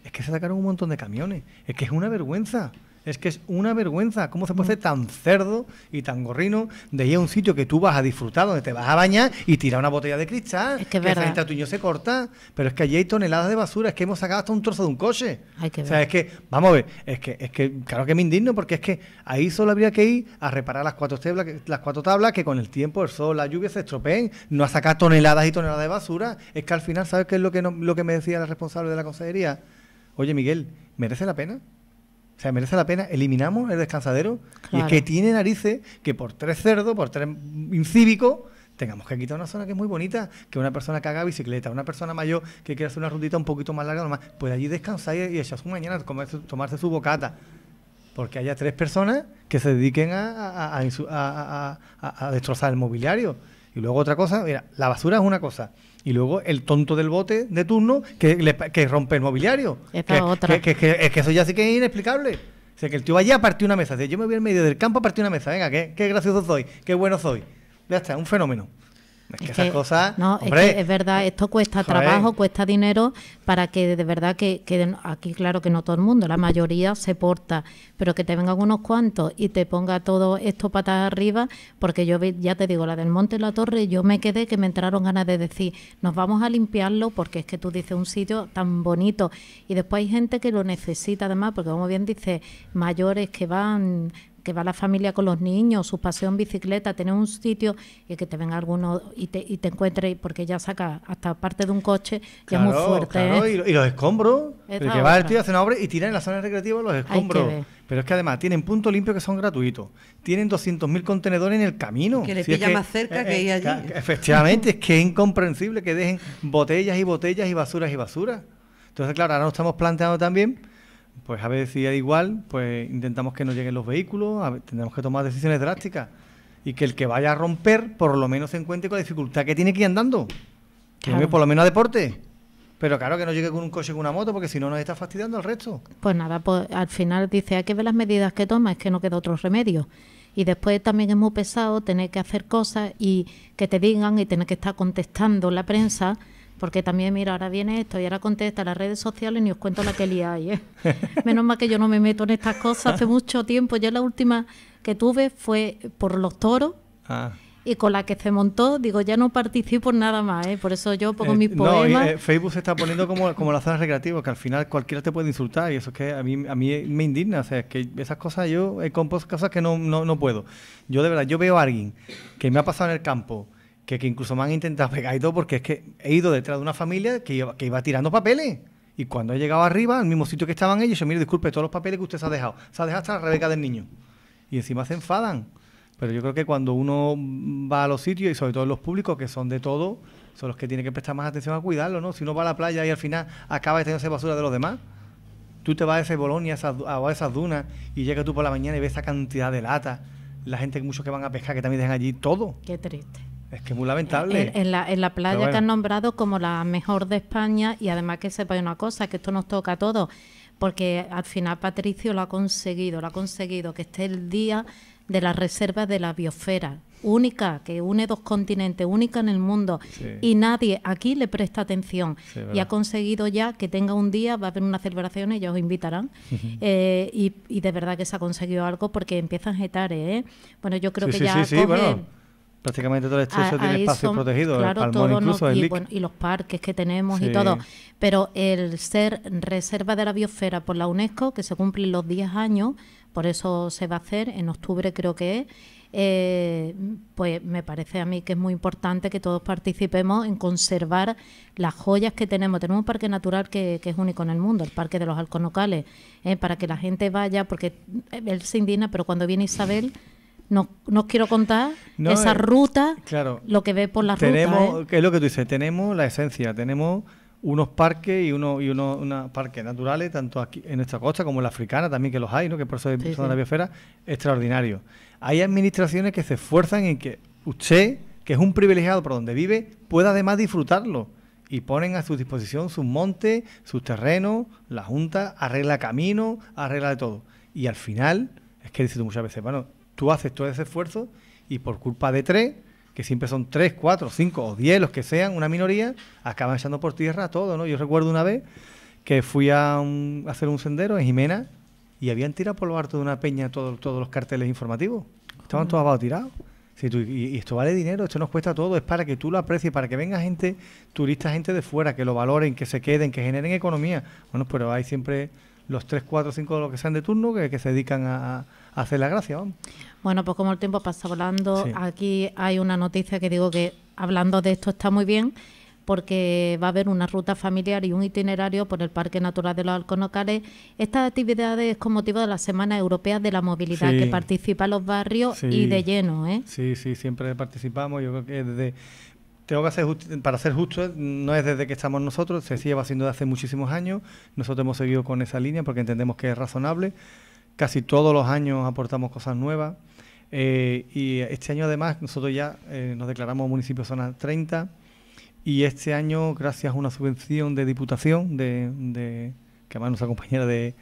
Es que se sacaron un montón de camiones, es que es una vergüenza. Es que es una vergüenza. ¿Cómo se puede mm. ser tan cerdo y tan gorrino de ir a un sitio que tú vas a disfrutar, donde te vas a bañar y tirar una botella de cristal? Es que, es que verdad. se corta. Pero es que allí hay toneladas de basura. Es que hemos sacado hasta un trozo de un coche. Hay que ver. O sea, es que, vamos a ver, es que, es que, claro que me indigno, porque es que ahí solo habría que ir a reparar las cuatro tablas, las cuatro tablas que con el tiempo, el sol, la lluvia se estropeen, no a sacar toneladas y toneladas de basura. Es que al final, ¿sabes qué es lo que, lo que me decía la responsable de la consejería? Oye, Miguel, ¿merece la pena? O sea, merece la pena, eliminamos el descansadero y es que tiene narices que por tres cerdos, por tres incívicos, tengamos que quitar una zona que es muy bonita, que una persona que haga bicicleta, una persona mayor que quiera hacer una rutita un poquito más larga, nomás, puede allí descansar y, echarse un mañana, a tomarse su bocata. Porque haya tres personas que se dediquen a destrozar el mobiliario. Y luego otra cosa, mira, la basura es una cosa. Y luego el tonto del bote de turno que, le, rompe el mobiliario. otra. es que eso ya sí que es inexplicable. O sea, que el tío allá a partir una mesa. yo me voy al medio del campo a partir una mesa. Venga, qué, qué gracioso soy, qué bueno soy. Ya está, un fenómeno. Es que, No, es, verdad, esto cuesta trabajo, cuesta dinero para que de verdad que, queden aquí, claro que no todo el mundo, la mayoría se porta, pero que te vengan unos cuantos y te ponga todo esto patas arriba, porque yo ya te digo, la del Monte de la Torre, yo me quedé que me entraron ganas de decir, nos vamos a limpiarlo porque es que tú dices un sitio tan bonito y después hay gente que lo necesita además, porque como bien dice, mayores que van que va la familia con los niños, su paseo en bicicleta, tener un sitio y que te venga alguno y te, y te encuentre, porque ya saca hasta parte de un coche, ya es muy fuerte. ¿eh? Y, los escombros, el que va el tío hacer una y tira en la zona recreativa los escombros. Pero es que además tienen punto limpio que son gratuitos, tienen 200.000 contenedores en el camino. Que le pilla más cerca eh, que eh, ir allí. Efectivamente, es que es incomprensible que dejen botellas y botellas y basuras y basuras. Entonces, claro, ahora nos estamos planteando también pues a si es igual, pues intentamos que no lleguen los vehículos, tenemos tendremos que tomar decisiones drásticas y que el que vaya a romper por lo menos se encuentre con la dificultad que tiene que ir andando. Que por lo menos a deporte. Pero claro, que no llegue con un coche, con una moto, porque si no nos está fastidiando al resto. Pues nada, pues al final dice, hay que ver las medidas que toma, es que no queda otro remedio. Y después también es muy pesado tener que hacer cosas y que te digan y tener que estar contestando la prensa porque también, mira, ahora viene esto y ahora contesta las redes sociales y os cuento la que liáis. ¿eh? Menos mal que yo no me meto en estas cosas hace mucho tiempo. Yo la última que tuve fue por los toros. Ah. y con la que se montó, digo, ya no participo nada más, ¿eh? por eso yo pongo eh, mis poemas. Facebook se está poniendo como, como zona recreativa, que al final cualquiera te puede insultar y eso es que a mí, a mí me indigna, o sea, es que esas cosas yo compuesto cosas que no puedo. Yo de verdad, yo veo a alguien que me ha pasado en el campo que, incluso me han intentado pegar y todo porque es que he ido detrás de una familia que iba, tirando papeles. Y cuando he llegado arriba, al mismo sitio que estaban ellos, yo, mire, disculpe, todos los papeles que usted se ha dejado. Se ha dejado hasta la rebeca del niño. Y encima se enfadan. Pero yo creo que cuando uno va a los sitios, y sobre todo los públicos, que son de todo, son los que tienen que prestar más atención a cuidarlo, ¿no? Si uno va a la playa y al final acaba tener esa basura de los demás, tú te vas a ese Bolonia, a a esas dunas, y llegas tú por la mañana y ves esa cantidad de lata, la gente, muchos que van a pescar, que también dejan allí todo. Qué triste. Es que es muy lamentable. En, la, playa que han nombrado como la mejor de España y además que sepa una cosa, que esto nos toca a todos, porque al final Patricio lo ha conseguido, lo ha conseguido, que esté el día de la reserva de la biosfera, única, que une dos continentes, única en el mundo, y nadie aquí le presta atención. y ha conseguido ya que tenga un día, va a haber celebración y ya os invitarán, eh, y, de verdad que se ha conseguido algo porque empiezan a ¿eh? Bueno, yo creo que ya... Prácticamente todo el estrecho tiene espacios protegidos, el incluso, y, los parques que tenemos y todo. Pero el ser reserva de la biosfera por la UNESCO, que se cumplen los 10 años, por eso se va a hacer, en octubre creo que es, eh, pues me parece a mí que es muy importante que todos participemos en conservar las joyas que tenemos. Tenemos un parque natural que, que es único en el mundo, el Parque de los Alconocales, eh, para que la gente vaya, porque él se indigna, pero cuando viene Isabel no quiero contar esa eh, ruta, claro, lo que ve por la tenemos, ruta. ¿eh? Es lo que tú dices, tenemos la esencia, tenemos unos parques y unos y uno, una parques naturales, tanto aquí en nuestra costa como en la africana también, que los hay, ¿no? que por eso es la biosfera, extraordinario. Hay administraciones que se esfuerzan en que usted, que es un privilegiado por donde vive, pueda además disfrutarlo y ponen a su disposición sus montes, sus terrenos, la Junta arregla camino, arregla de todo. Y al final, es que dices tú muchas veces, bueno, tú haces todo ese esfuerzo y por culpa de tres, que siempre son tres, cuatro, cinco o diez, los que sean, una minoría, acaban echando por tierra todo, ¿no? Yo recuerdo una vez que fui a, hacer un sendero en Jimena y habían tirado por lo alto de una peña todos los carteles informativos. Estaban todos abajo tirados. Si tú, y, esto vale dinero, esto nos cuesta todo, es para que tú lo aprecies, para que venga gente, turistas, gente de fuera, que lo valoren, que se queden, que generen economía. Bueno, pero hay siempre los tres, cuatro, cinco de los que sean de turno que se dedican a, hace la gracia. Vamos. Bueno, pues como el tiempo pasa volando, aquí hay una noticia que digo que hablando de esto está muy bien porque va a haber una ruta familiar y un itinerario por el Parque Natural de los Alconocales. Estas actividades con motivo de la Semana Europea de la Movilidad, que participa los barrios y de lleno. ¿eh? Sí, sí, siempre participamos. Yo creo que desde tengo que hacer para ser justo, no es desde que estamos nosotros, se sigue haciendo desde hace muchísimos años. Nosotros hemos seguido con esa línea porque entendemos que es razonable. Casi todos los años aportamos cosas nuevas. Eh, y este año además nosotros ya eh, nos declaramos municipio zona 30 y este año gracias a una subvención de diputación de, que además nuestra compañera de,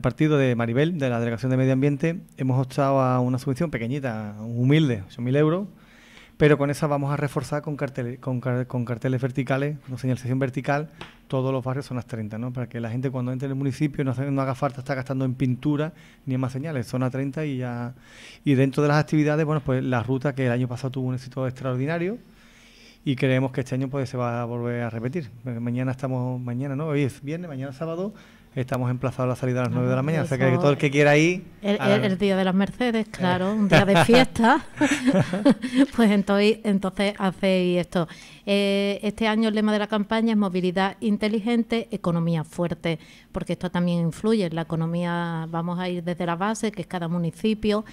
partido de Maribel de la delegación de medio ambiente hemos optado a una subvención pequeñita humilde 8.000 euros pero con esa vamos a reforzar con carteles, con, carteles verticales, con señalización vertical, todos los barrios zonas 30, ¿no? Para que la gente cuando entre en el municipio no, haga falta estar gastando en pintura ni en más señales, zona 30 y ya... Y dentro de las actividades, bueno, pues la ruta que el año pasado tuvo un éxito extraordinario y creemos que este año pues se va a volver a repetir. Mañana estamos, mañana, ¿no? Hoy es viernes, mañana sábado Estamos emplazados a la salida a las 9 de la ah, mañana, o sea que todo el que quiera ir... El, día de las Mercedes, claro, un día de eh. fiesta. pues entonces, entonces hacéis esto. Eh, este año el lema de la campaña es movilidad inteligente, economía fuerte, porque esto también influye en la economía. Vamos a ir desde la base, que es cada municipio,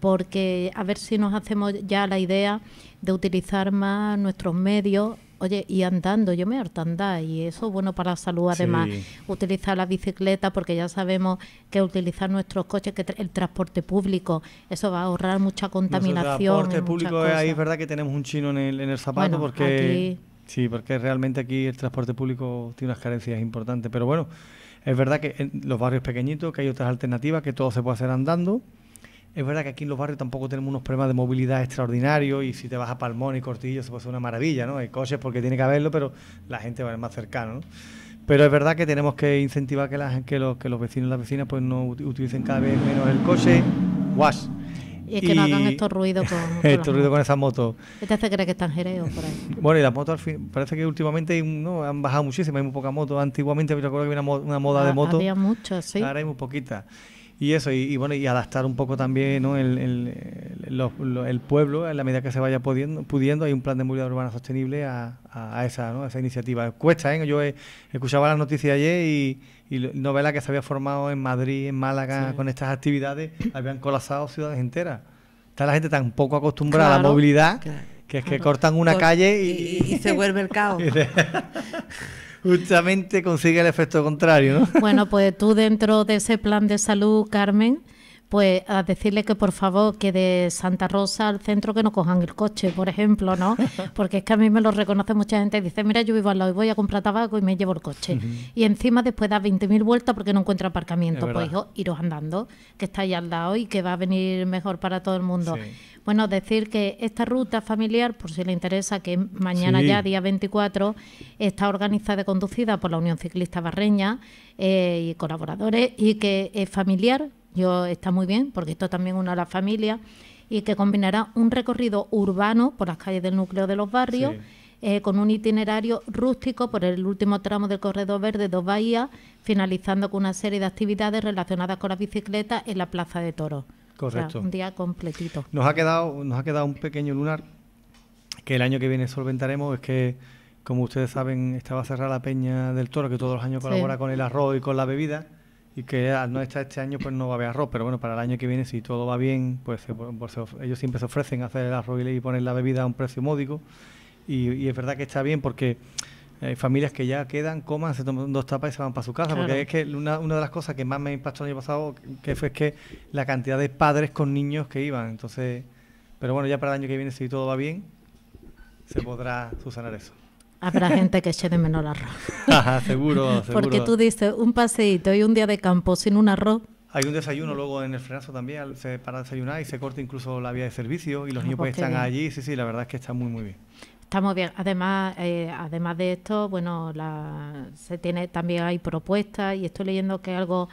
porque a ver si nos hacemos ya la idea de utilizar más nuestros medios Oye, y andando, yo me harto andar y eso es bueno para la salud además. Utilizar la bicicleta porque ya sabemos que utilizar nuestros coches, que el transporte público, eso va a ahorrar mucha contaminación. El transporte público es ahí, ¿verdad? Que tenemos un chino en el, zapato porque... Sí, porque realmente aquí el transporte público tiene unas carencias importantes. Pero bueno, es verdad que en los barrios pequeñitos, que hay otras alternativas, que todo se puede hacer andando. Es verdad que aquí en los barrios tampoco tenemos unos problemas de movilidad extraordinarios y si te vas a Palmón y Cortillo se puede una maravilla, ¿no? Hay coches porque tiene que haberlo, pero la gente va a ir más cercano, ¿no? Pero es verdad que tenemos que incentivar que, los, vecinos y las vecinas pues no utilicen cada vez menos el coche. ¡Wash! Y que no hagan estos ruidos con, esas motos. te hace que están jereos por ahí. Bueno, y las motos al fin, parece que últimamente no, han bajado muchísimo, hay muy poca moto. Antiguamente me recuerdo que había una, moda, ah, de moto. Había muchas, sí. Ahora hay muy poquitas. Y eso, y, bueno, y adaptar un poco también el, pueblo, en la medida que se vaya pudiendo, pudiendo hay un plan de movilidad urbana sostenible a, esa, esa iniciativa. Cuesta, ¿eh? yo he, escuchaba las noticias ayer y, y novelas que se había formado en Madrid, en Málaga, con estas actividades, habían colapsado ciudades enteras. Está la gente tan poco acostumbrada a la movilidad que es que cortan una calle y se vuelve el caos. justamente consigue el efecto contrario, Bueno, pues tú dentro de ese plan de salud, Carmen, pues a decirle que por favor que de Santa Rosa al centro que no cojan el coche, por ejemplo, ¿no? Porque es que a mí me lo reconoce mucha gente y dice, mira, yo vivo al lado y voy a comprar tabaco y me llevo el coche. Y encima después da 20.000 vueltas porque no encuentra aparcamiento. Pues hijo, iros andando, que está ahí al lado y que va a venir mejor para todo el mundo. Sí. Bueno, decir que esta ruta familiar, por si le interesa, que mañana ya, día 24, está organizada y conducida por la Unión Ciclista Barreña eh, y colaboradores y que es familiar, yo está muy bien, porque esto también una de la familia, y que combinará un recorrido urbano por las calles del núcleo de los barrios. Eh, con un itinerario rústico por el último tramo del Corredor Verde Dos Bahías, finalizando con una serie de actividades relacionadas con la bicicleta en la Plaza de Toros. Correcto. un día completito. Nos ha quedado, nos ha quedado un pequeño lunar que el año que viene solventaremos. Es que, como ustedes saben, estaba cerrada la Peña del Toro, que todos los años colabora con el arroz y con la bebida. Y que al no estar este año, pues no va a haber arroz. Pero bueno, para el año que viene, si todo va bien, pues, pues ellos siempre se ofrecen a hacer el arroz y poner la bebida a un precio módico. y es verdad que está bien porque hay familias que ya quedan, coman, se toman dos tapas y se van para su casa, porque es que una, de las cosas que más me impactó el año pasado que fue que la cantidad de padres con niños que iban. Entonces, pero bueno, ya para el año que viene, si todo va bien, se podrá subsanar eso. Habrá gente que eche de menos el arroz. seguro, seguro. Porque tú dices, un paseíto y un día de campo sin un arroz. Hay un desayuno luego en el frenazo también, se para desayunar y se corta incluso la vía de servicio y los ah, niños pues están allí. Sí, sí, la verdad es que está muy, muy bien. Está bien. Además, eh, además de esto, bueno, se tiene también hay propuestas y estoy leyendo que algo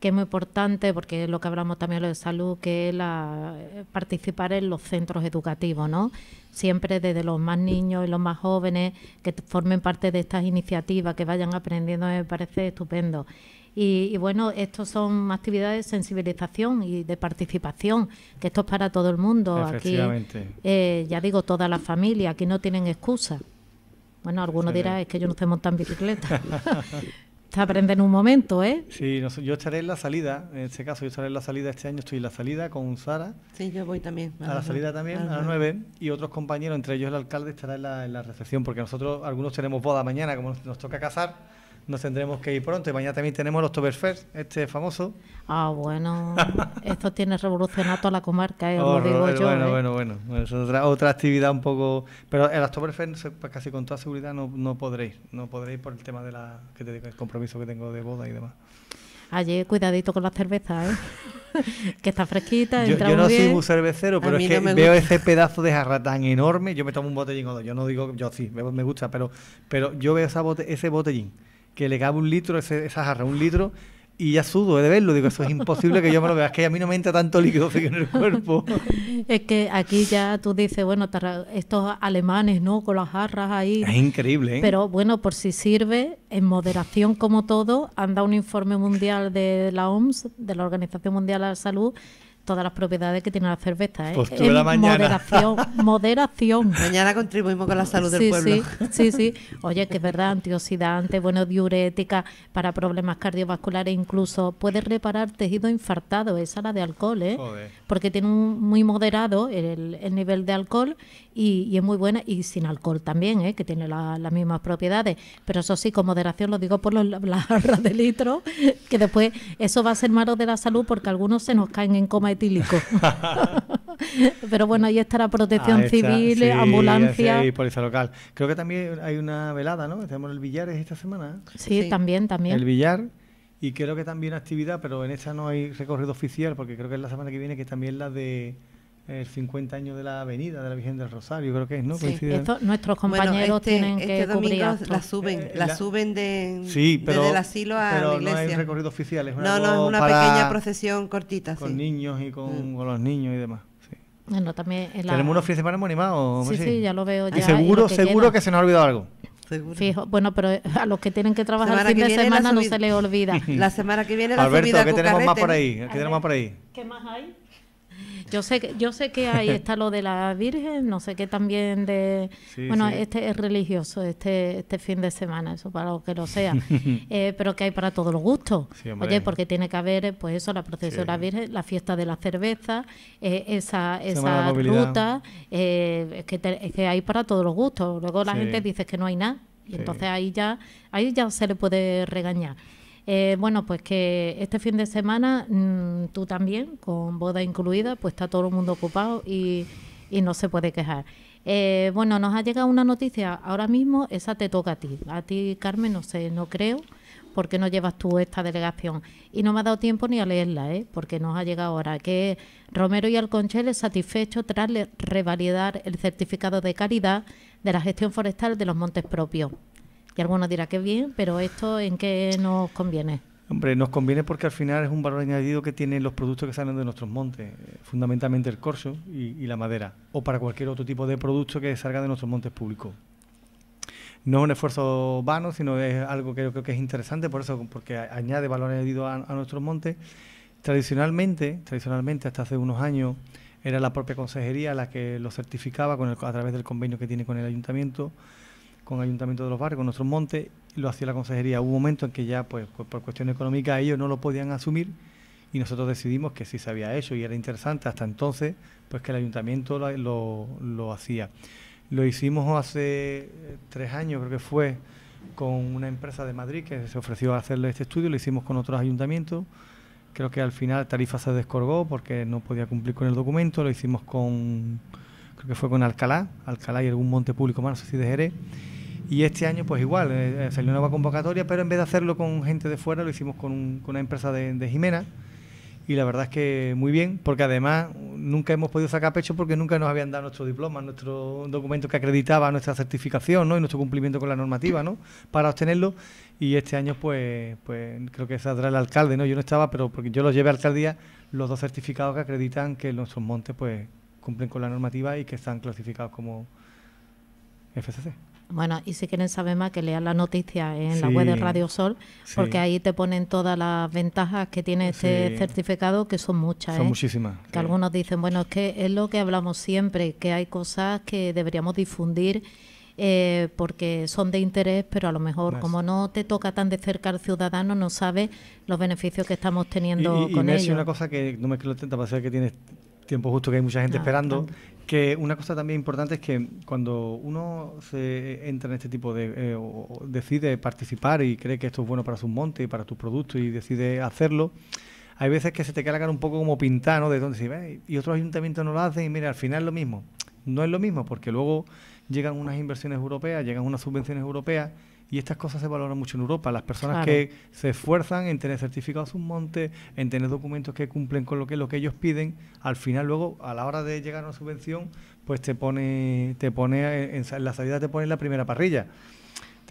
que es muy importante, porque es lo que hablamos también lo de salud, que es la, eh, participar en los centros educativos, ¿no? Siempre desde los más niños y los más jóvenes que formen parte de estas iniciativas, que vayan aprendiendo, me parece estupendo. Y, bueno, estos son actividades de sensibilización y de participación, que esto es para todo el mundo. Aquí, eh, ya digo, toda la familia, aquí no tienen excusa. Bueno, algunos dirá es que yo no sé montar bicicleta. bicicleta. Te en un momento, ¿eh? Sí, yo estaré en la salida, en este caso, yo estaré en la salida este año, estoy en la salida con Sara. Sí, yo voy también. A, la, salida también, a, las nueve. y otros compañeros, entre ellos el alcalde, estará en la, recepción, porque nosotros, algunos tenemos boda mañana, como nos toca casar nos tendremos que ir pronto. Y mañana también tenemos los Toberfest, este famoso. Ah, bueno, esto tiene revolucionado toda la comarca, ¿eh? Oh, digo yo. ¿eh? Bueno, bueno, bueno, bueno, es otra, otra actividad un poco. Pero el Oktoberfest pues casi con toda seguridad no, no podréis, no podréis por el tema del digo el compromiso que tengo de boda y demás. Allí, cuidadito con la cerveza, ¿eh? que está fresquita. Yo, yo no soy un cervecero, pero es que veo ese pedazo de jarra tan enorme. Yo me tomo un botellín o dos. Yo no digo, yo sí, me, gusta, pero, pero yo veo esa ese botellín que le cabe un litro, ese, esa jarra, un litro, y ya sudo de verlo. Digo, eso es imposible que yo me lo vea. Es que a mí no me entra tanto líquido en el cuerpo. Es que aquí ya tú dices, bueno, estos alemanes, ¿no? Con las jarras ahí. Es increíble, ¿eh? Pero bueno, por si sirve, en moderación como todo, anda un informe mundial de la OMS, de la Organización Mundial de la Salud, todas las propiedades que tiene la cerveza. ¿eh? Pues mañana. Moderación, moderación. Mañana contribuimos con la salud del pueblo. Sí, sí, sí. Oye, que es verdad, antioxidante, bueno, diurética para problemas cardiovasculares, incluso puede reparar tejido infartado, esa la de alcohol, ¿eh? Porque tiene un, muy moderado el, nivel de alcohol y, es muy buena, y sin alcohol también, ¿eh? que tiene las mismas propiedades. Pero eso sí, con moderación, lo digo por los, las de litro, que después eso va a ser malo de la salud porque algunos se nos caen en coma y Pero bueno, ahí estará protección civil, ambulancia. Y policía local. Creo que también hay una velada, ¿no? Tenemos el billar esta semana. ¿eh? Sí, también, también. El billar. Y creo que también actividad, pero en esa no hay recorrido oficial, porque creo que es la semana que viene, que también la de el 50 años de la avenida de la Virgen del Rosario, creo que es, ¿no? Sí. nuestros compañeros este- tienen que este cubrir la suben, eh, la, suben de, desde el asilo a la iglesia. no hay recorrido oficial, es una No, una pequeña procesión cortita, Con niños y mm. con, los niños y demás. Sí. Bueno, también Tenemos unos fines de semana muy animados. Sí, sí, ya lo veo. Ya, y seguro, seguro que se nos ha olvidado algo. Fijo, bueno, pero a los que tienen que trabajar el fin de semana no se les olvida. la semana que viene la Alberto, ¿qué tenemos más por ahí? ¿Qué tenemos más por ahí? ¿Qué más hay? Yo sé que, yo sé que ahí está lo de la Virgen, no sé qué también de... bueno, este es religioso, este, este fin de semana, eso para lo que lo sea, eh, pero que hay para todos los gustos. Oye, porque tiene que haber, pues eso, la procesión de la Virgen, la fiesta de la cerveza, eh, esa, esa ruta, eh, es, que que hay para todos los gustos. Luego la gente dice que no hay nada. Y entonces ahí ya, ahí ya se le puede regañar. Eh, bueno, pues que este fin de semana mm, tú también, con boda incluida, pues está todo el mundo ocupado y, no se puede quejar. Eh, bueno, nos ha llegado una noticia ahora mismo, esa te toca a ti. A ti, Carmen, no sé, no creo, porque no llevas tú esta delegación. Y no me ha dado tiempo ni a leerla, ¿eh? porque nos ha llegado ahora, que Romero y Alconchel satisfecho tras revalidar el certificado de calidad de la gestión forestal de los montes propios. Y alguno dirá que bien, pero esto en qué nos conviene. Hombre, nos conviene porque al final es un valor añadido que tienen los productos que salen de nuestros montes, fundamentalmente el corso y, la madera, o para cualquier otro tipo de producto que salga de nuestros montes públicos. No es un esfuerzo vano, sino es algo que yo creo que es interesante, por eso, porque añade valor añadido a, nuestros montes. Tradicionalmente, tradicionalmente, hasta hace unos años, era la propia consejería la que lo certificaba con a través del convenio que tiene con el ayuntamiento con Ayuntamiento de los Barrios, con otros montes, lo hacía la consejería. Hubo un momento en que ya, pues, por cuestión económica, ellos no lo podían asumir y nosotros decidimos que sí se había hecho y era interesante hasta entonces, pues que el ayuntamiento lo, hacía. Lo hicimos hace eh, tres años, creo que fue, con una empresa de Madrid que se ofreció a hacerle este estudio, lo hicimos con otros ayuntamientos. Creo que al final Tarifa se descorgó porque no podía cumplir con el documento, lo hicimos con, creo que fue con Alcalá, Alcalá y algún monte público más, no sé si de Jerez y este año, pues igual, eh, eh, salió una nueva convocatoria, pero en vez de hacerlo con gente de fuera, lo hicimos con, una empresa de, Jimena. Y la verdad es que muy bien, porque además nunca hemos podido sacar pecho porque nunca nos habían dado nuestro diploma, nuestro documento que acreditaba nuestra certificación ¿no? y nuestro cumplimiento con la normativa ¿no? para obtenerlo. Y este año, pues, pues creo que saldrá el alcalde. ¿no? Yo no estaba, pero porque yo los llevé a la alcaldía los dos certificados que acreditan que nuestros montes pues cumplen con la normativa y que están clasificados como FCC. Bueno, y si quieren saber más, que lean la noticia en la web de Radio Sol, porque ahí te ponen todas las ventajas que tiene este certificado, que son muchas. Son ¿eh? muchísimas. Que algunos dicen, bueno, es que es lo que hablamos siempre, que hay cosas que deberíamos difundir. Eh, porque son de interés, pero a lo mejor como no te toca tan de cerca al ciudadano, no sabes los beneficios que estamos teniendo con y ellos. Y una cosa que no me creo que lo intenta que tienes tiempo justo que hay mucha gente ah, esperando. Que una cosa también importante es que cuando uno se entra en este tipo de... Eh, decide participar y cree que esto es bueno para su monte y para tus productos y decide hacerlo, hay veces que se te cargan un poco como pintano De donde si ve, y otros ayuntamientos no lo hacen y mira, al final es lo mismo. No es lo mismo porque luego llegan unas inversiones europeas, llegan unas subvenciones europeas y estas cosas se valoran mucho en Europa. Las personas que se esfuerzan en tener certificados un monte, en tener documentos que cumplen con lo que, lo que ellos piden, al final luego, a la hora de llegar a una subvención, pues te pone, te pone en, la salida te pone en la primera parrilla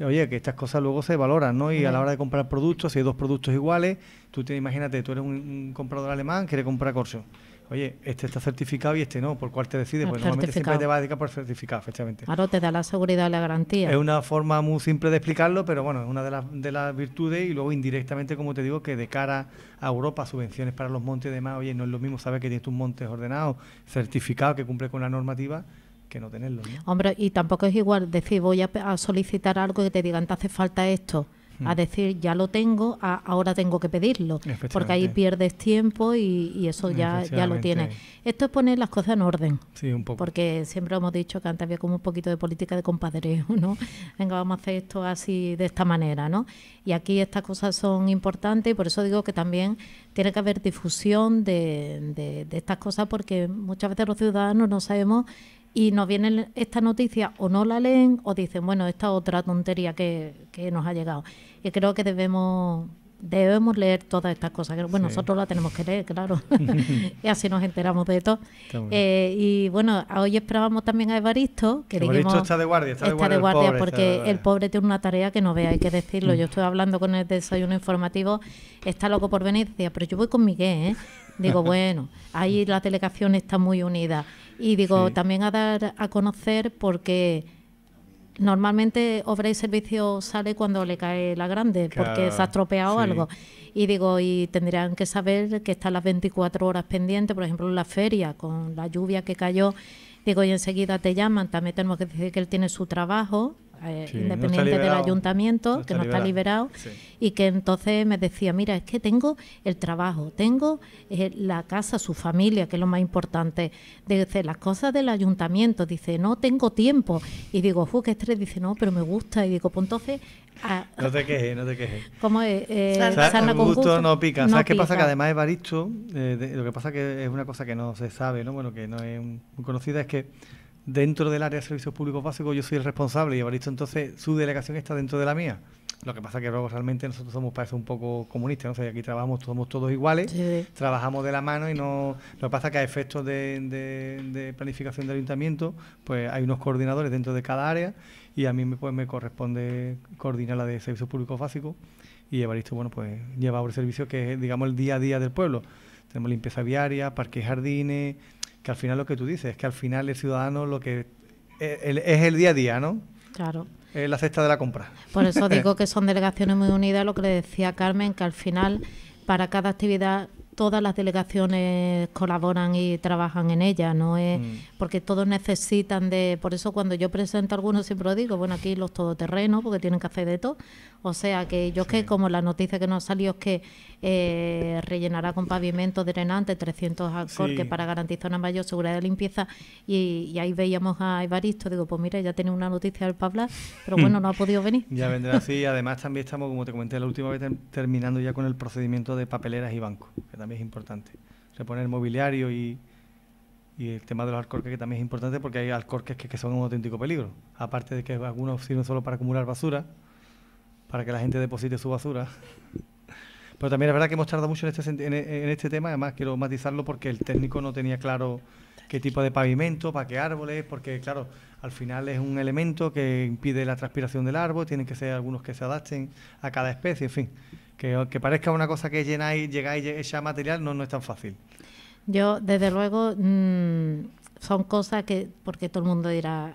oye, que estas cosas luego se valoran, ¿no? Y a la hora de comprar productos, si hay dos productos iguales, tú te imagínate, tú eres un, comprador alemán, quiere comprar Corso oye, este está certificado y este no, ¿por cuál te decides? Pues normalmente siempre te va a dedicar por certificado, efectivamente. Claro, te da la seguridad y la garantía. Es una forma muy simple de explicarlo, pero bueno, es una de las, de las virtudes y luego indirectamente, como te digo, que de cara a Europa, subvenciones para los montes y demás, oye, no es lo mismo saber que tienes tus montes ordenados, certificado, que cumple con la normativa, que no tenerlo. Hombre, y tampoco es igual decir voy a, a, solicitar algo que te digan te hace falta esto a mm. decir ya lo tengo, ahora tengo que pedirlo, porque ahí pierdes tiempo y, eso ya, ya lo tienes. Esto es poner las cosas en orden, porque siempre hemos dicho que antes había como un poquito de política de compadreo, ¿no? Venga, vamos a hacer esto así, de esta manera, ¿no? Y aquí estas cosas son importantes y por eso digo que también tiene que haber difusión de, de estas cosas porque muchas veces los ciudadanos no sabemos y nos viene esta noticia o no la leen o dicen, bueno, esta otra tontería que, nos ha llegado. Y creo que debemos debemos leer todas estas cosas. Bueno, nosotros la tenemos que leer, claro. y así nos enteramos de todo. Eh, y bueno, hoy esperábamos también a Evaristo. Que Evaristo está de guardia, está, de guardia, porque el pobre tiene una tarea que no ve hay que decirlo. Mm. Yo estoy hablando con el desayuno informativo, está loco por venir, decía, pero yo voy con Miguel, ¿eh? Digo, bueno, ahí la delegación está muy unida. Y digo, también a dar a conocer porque normalmente obra y servicio sale cuando le cae la grande, porque se ha estropeado algo. Y digo, y tendrían que saber que están las 24 horas pendientes, por ejemplo, en la feria, con la lluvia que cayó. Digo, y enseguida te llaman, también tenemos que decir que él tiene su trabajo eh, independiente del ayuntamiento, que no está liberado, y que entonces me decía, mira, es que tengo el trabajo, tengo eh, la casa, su familia, que es lo más importante, dice, las cosas del ayuntamiento, dice, no tengo tiempo, y digo, que estrés, dice, no, pero me gusta, y digo, pues entonces... no te quejes, no te quejes. ¿Cómo es? Eh, gusto, no pica. ¿Sabes qué pasa? Que además es baricho lo que pasa que es una cosa que no se sabe, ¿no? Bueno, que no es muy conocida, es que dentro del área de servicios públicos básicos yo soy el responsable y Evaristo entonces su delegación está dentro de la mía. Lo que pasa que luego realmente nosotros somos países un poco comunistas, ¿no? O aquí trabajamos, somos todos iguales, trabajamos de la mano y no. Lo que pasa es que a efectos de, planificación de, planificación del ayuntamiento, pues hay unos coordinadores dentro de cada área y a mí me, pues, me corresponde coordinar la de servicios públicos básicos y Evaristo, bueno, pues lleva el servicio que es, digamos, el día a día del pueblo. Tenemos limpieza viaria, parques y jardines, que al final lo que tú dices, es que al final el ciudadano lo que es, eh, es el día a día, ¿no? Claro. Es la cesta de la compra. Por eso digo que son delegaciones muy unidas, lo que le decía Carmen, que al final para cada actividad todas las delegaciones colaboran y trabajan en ella, no es mm. porque todos necesitan de, por eso cuando yo presento a algunos siempre lo digo, bueno, aquí los todoterrenos porque tienen que hacer de todo, o sea que yo que como la noticia que nos salió es que eh, rellenará con pavimento drenante 300 alcohol para garantizar una mayor seguridad de limpieza y, ahí veíamos a Evaristo, digo, pues mira, ya tiene una noticia del Pabla, pero bueno, no ha podido venir. Ya vendrá así, además también estamos, como te comenté la última vez, terminando ya con el procedimiento de papeleras y bancos, también es importante. Reponer el mobiliario y, y el tema de los alcorques, que también es importante porque hay alcorques que, son un auténtico peligro. Aparte de que algunos sirven solo para acumular basura, para que la gente deposite su basura. Pero también es verdad que hemos tardado mucho en este, en este tema, además quiero matizarlo porque el técnico no tenía claro qué tipo de pavimento, para qué árboles, porque claro, al final es un elemento que impide la transpiración del árbol, tienen que ser algunos que se adapten a cada especie, en fin que, parezca una cosa que llenáis, llegáis y material, no, no es tan fácil. Yo, desde luego, mm, son cosas que, porque todo el mundo dirá,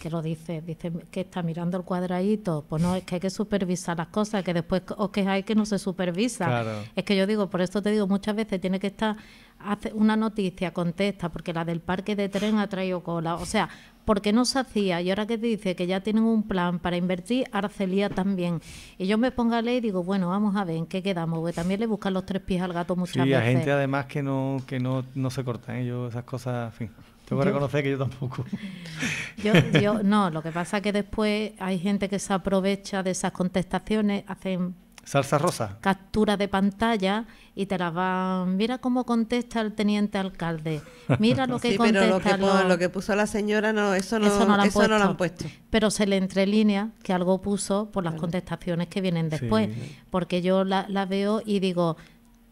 que lo dice, dice que está mirando el cuadradito. Pues no, es que hay que supervisar las cosas, que después os hay que no se supervisa. Claro. Es que yo digo, por esto te digo, muchas veces tiene que estar, hace una noticia, contesta, porque la del parque de tren ha traído cola. O sea, porque no se hacía. Y ahora que dice que ya tienen un plan para invertir, Arcelia también. Y yo me pongo a leer y digo, bueno, vamos a ver en qué quedamos, porque también le buscan los tres pies al gato muchas veces. Y hay gente además que no, que no, no se cortan ellos ¿eh? esas cosas, en fin. Tengo que reconocer que yo tampoco. yo, no, lo que pasa es que después hay gente que se aprovecha de esas contestaciones, hacen Salsa rosa. Captura de pantalla y te la van. Mira cómo contesta el teniente alcalde. Mira lo que sí, contesta. Pero lo que, puso la señora, no, eso no, lo, han puesto. Pero se le entrelinea que algo puso por las contestaciones que vienen después. Porque yo la veo y digo,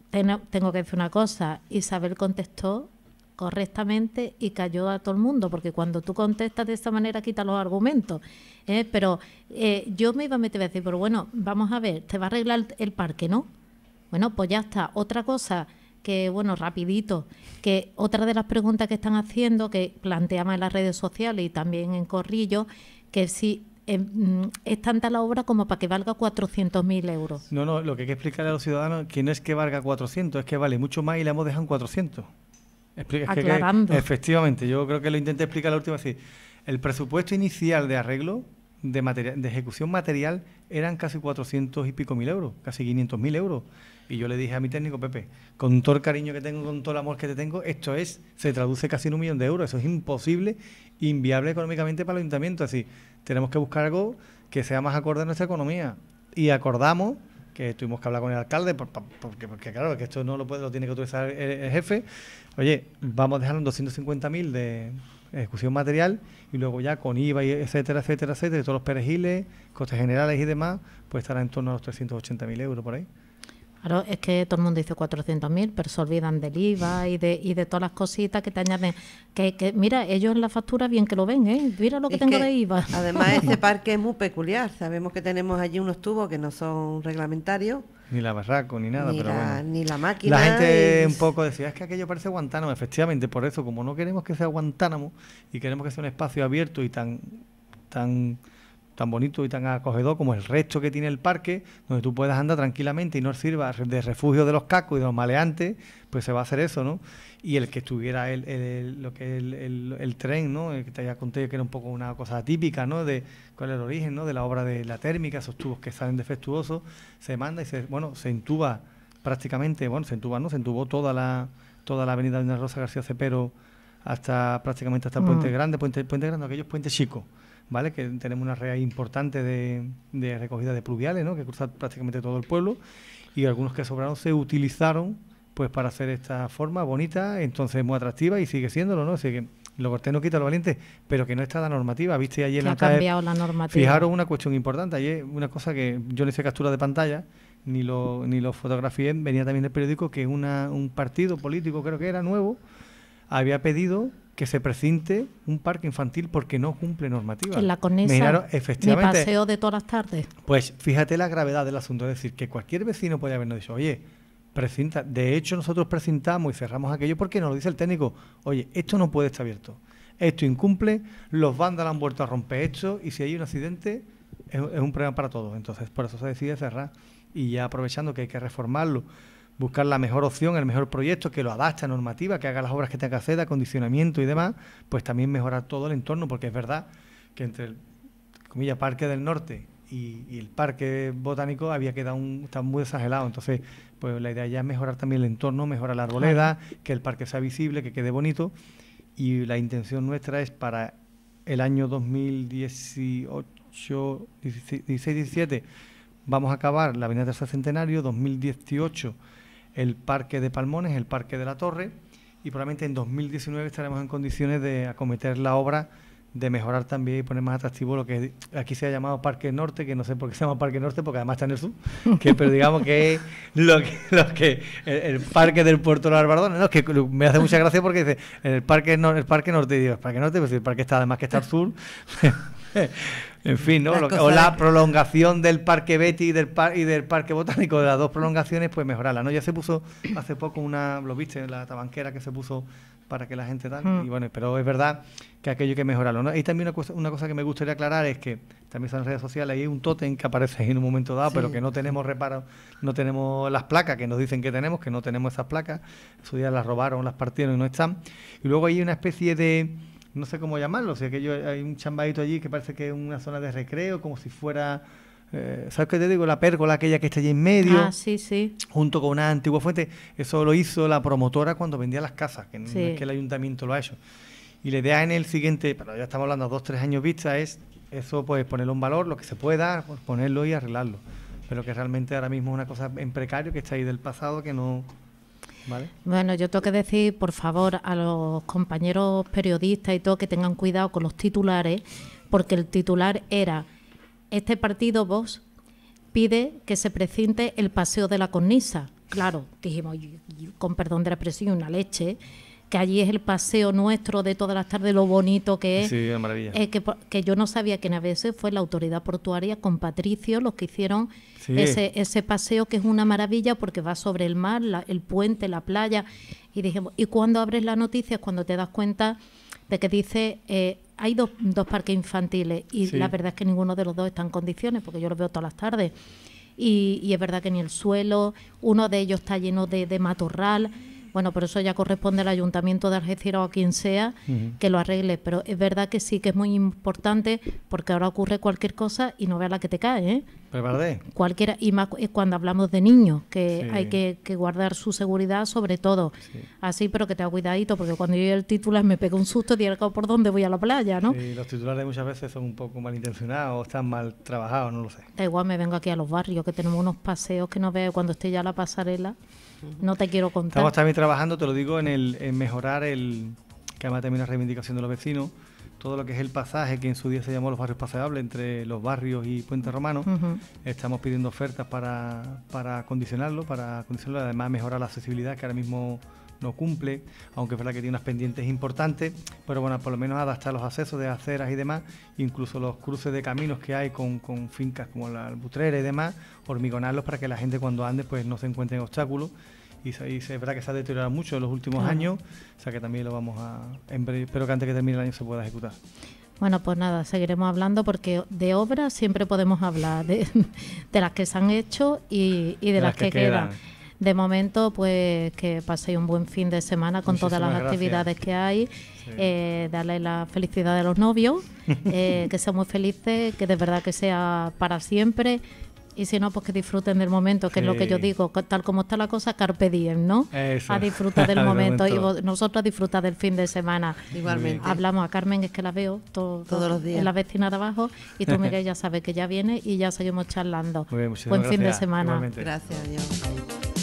tengo que decir una cosa. Isabel contestó correctamente y cayó a todo el mundo, porque cuando tú contestas de esta manera quita los argumentos. ¿eh? Pero eh, yo me iba a meter a decir, pero bueno, vamos a ver, te va a arreglar el, parque, ¿no? Bueno, pues ya está. Otra cosa que, bueno, rapidito, que otra de las preguntas que están haciendo, que planteamos en las redes sociales y también en Corrillo, que si em, es tanta la obra como para que valga 400.000 euros. No, no, lo que hay que explicarle a los ciudadanos que no es que valga 400, es que vale mucho más y le hemos dejado 400. Explica, Que, efectivamente, yo creo que lo intenté explicar la última vez. El presupuesto inicial de arreglo de, material, de ejecución material eran casi 400 y pico mil euros, casi 500 mil euros. Y yo le dije a mi técnico, Pepe, con todo el cariño que tengo, con todo el amor que te tengo, esto es, se traduce casi en un millón de euros. Eso es imposible, inviable económicamente para el ayuntamiento. Así, tenemos que buscar algo que sea más acorde a nuestra economía. Y acordamos que tuvimos que hablar con el alcalde, porque, claro, que esto no lo puede, lo tiene que utilizar el, jefe. Oye, vamos a dejar un 250.000 de ejecución material y luego ya con IVA, y etcétera, etcétera, etcétera, todos los perejiles, costes generales y demás, pues estará en torno a los 380.000 euros por ahí. Claro, es que todo el mundo dice 400.000, pero se olvidan del IVA y de, de todas las cositas que te añaden. Que, mira, ellos en la factura bien que lo ven, ¿eh? Mira lo que tengo de IVA. Además, este parque es muy peculiar. Sabemos que tenemos allí unos tubos que no son reglamentarios. Ni la barraco, ni nada, ni pero la, bueno. Ni la máquina. La gente un poco decía, es que aquello parece Guantánamo. Efectivamente, por eso, como no queremos que sea Guantánamo y queremos que sea un espacio abierto y tan... tan tan bonito y tan acogedor como el resto que tiene el parque, donde tú puedas andar tranquilamente y no sirva de refugio de los cacos y de los maleantes, pues se va a hacer eso, ¿no? Y el que estuviera el, lo que el, el, tren, ¿no? El que te haya contado que era un poco una cosa típica, ¿no? De cuál es el origen, ¿no? De la obra de la térmica, esos tubos que salen defectuosos, se manda y se, bueno, se entuba prácticamente, bueno, se entuba, ¿no? Se entubó toda la, toda la avenida de Rosa García Cepero hasta prácticamente hasta el Puente mm. Grande, Puente, Puente Grande, aquellos puentes chicos. ¿vale? Que tenemos una red importante de, recogida de pluviales, ¿no? Que cruza prácticamente todo el pueblo y algunos que sobraron se utilizaron pues para hacer esta forma bonita, entonces muy atractiva y sigue siéndolo, ¿no? Así que lo corté no quita lo valiente, pero que no está la normativa, ¿viste? Ayer que ha cambiado la normativa. Fijaros una cuestión importante, ayer una cosa que yo no hice captura de pantalla, ni lo, ni lo fotografié, venía también del periódico que una, un partido político, creo que era nuevo, había pedido que se precinte un parque infantil porque no cumple normativa. En la conesa efectivamente, paseo de todas las tardes. Pues fíjate la gravedad del asunto, es decir, que cualquier vecino puede habernos dicho, oye, precinta, de hecho nosotros precintamos y cerramos aquello porque nos lo dice el técnico, oye, esto no puede estar abierto, esto incumple, los vándalos han vuelto a romper esto y si hay un accidente es un problema para todos, entonces por eso se decide cerrar y ya aprovechando que hay que reformarlo buscar la mejor opción, el mejor proyecto que lo adapte a normativa, que haga las obras que tenga que hacer, de acondicionamiento y demás, pues también mejorar todo el entorno, porque es verdad que entre el Parque del Norte y, el Parque Botánico había quedado un, tan muy desagelado. Entonces, pues la idea ya es mejorar también el entorno, mejorar la arboleda, que el parque sea visible, que quede bonito. Y la intención nuestra es para el año 2018, 16-17, vamos a acabar la Avenida Tercer Centenario, 2018 el Parque de Palmones, el Parque de la Torre, y probablemente en 2019 estaremos en condiciones de acometer la obra, de mejorar también y poner más atractivo lo que aquí se ha llamado Parque Norte, que no sé por qué se llama Parque Norte, porque además está en el sur, que, pero digamos que es lo que, el, Parque del Puerto de la que me hace mucha gracia porque dice, el Parque, el parque Norte, digo, el Parque Norte, pues el Parque está además que está al sur, en fin, ¿no? o la prolongación del Parque Betty y del, y del Parque Botánico, de las dos prolongaciones, pues mejorarla, ¿no? Ya se puso hace poco una, lo viste, la tabanquera que se puso para que la gente tal, hmm. y bueno, pero es verdad que aquello hay que mejorarlo, Y también una cosa, que me gustaría aclarar es que también son redes sociales, hay un tótem que aparece en un momento dado, pero que no tenemos reparo, no tenemos las placas que nos dicen que tenemos, que no tenemos esas placas, su día las robaron, las partieron y no están. Y luego hay una especie de no sé cómo llamarlo, o que yo, hay un chambadito allí que parece que es una zona de recreo, como si fuera... Eh, ¿Sabes qué te digo? La pérgola aquella que está allí en medio. Ah, sí, Junto con una antigua fuente. Eso lo hizo la promotora cuando vendía las casas, que el ayuntamiento lo ha hecho. Y la idea en el siguiente, pero ya estamos hablando de dos, tres años vista, es eso, pues ponerle un valor, lo que se pueda, pues, ponerlo y arreglarlo. Pero que realmente ahora mismo es una cosa en precario que está ahí del pasado que no, bueno, yo tengo que decir, por favor, a los compañeros periodistas y todo que tengan cuidado con los titulares, porque el titular era, este partido vos pide que se precinte el paseo de la cornisa. Claro, dijimos, con perdón de la presión, una leche que allí es el paseo nuestro de todas las tardes, lo bonito que es. Sí, maravilla. Eh, que, yo no sabía que a veces fue la autoridad portuaria con Patricio los que hicieron ese, ese paseo que es una maravilla porque va sobre el mar, el puente, la playa. Y dijimos, y cuando abres la noticia es cuando te das cuenta de que dice eh, hay dos, parques infantiles y la verdad es que ninguno de los dos está en condiciones, porque yo los veo todas las tardes. Y, y es verdad que ni el suelo, uno de ellos está lleno de, de matorral. Bueno, por eso ya corresponde al Ayuntamiento de Algeciras o a quien sea que lo arregle. Pero es verdad que sí que es muy importante porque ahora ocurre cualquier cosa y no veas la que te cae. ¿eh? Cualquiera, y más cuando hablamos de niños, que hay que, guardar su seguridad sobre todo. Así, pero que te cuidadito, porque cuando yo el titular me pega un susto y digo, ¿por dónde voy a la playa? ¿no? los titulares muchas veces son un poco malintencionados o están mal trabajados, no lo sé. Da igual, me vengo aquí a los barrios, que tenemos unos paseos que no veo cuando esté ya la pasarela. No te quiero contar. Estamos también trabajando, te lo digo, en, el, mejorar el, que además también es reivindicación de los vecinos, todo lo que es el pasaje que en su día se llamó los barrios paseables entre los barrios y Puente Romano. Estamos pidiendo ofertas para, para condicionarlo, para condicionarlo, además mejorar la accesibilidad que ahora mismo no cumple, aunque es verdad que tiene unas pendientes importantes, pero bueno, por lo menos adaptar los accesos de aceras y demás, incluso los cruces de caminos que hay con, fincas como la albutrera y demás, hormigonarlos para que la gente cuando ande pues no se encuentre en obstáculos y, es verdad que se ha deteriorado mucho en los últimos años, o sea que también lo vamos a... Espero que antes que termine el año se pueda ejecutar. Bueno, pues nada, seguiremos hablando porque de obras siempre podemos hablar, de, las que se han hecho y, de, las, que, quedan de momento, pues que paséis un buen fin de semana con todas las actividades que hay. Eh, darle la felicidad a los novios, eh, que sean muy felices, que de verdad que sea para siempre. Y si no, pues que disfruten del momento, que es lo que yo digo, tal como está la cosa, carpe diem, ¿no? A disfrutar del momento. y nosotros disfrutar del fin de semana. Igualmente. Hablamos a Carmen, es que la veo todos los días. En la vecina de abajo. Y tú, Miguel, ya sabes que ya viene y ya seguimos charlando. Buen fin de semana. Gracias, Dios.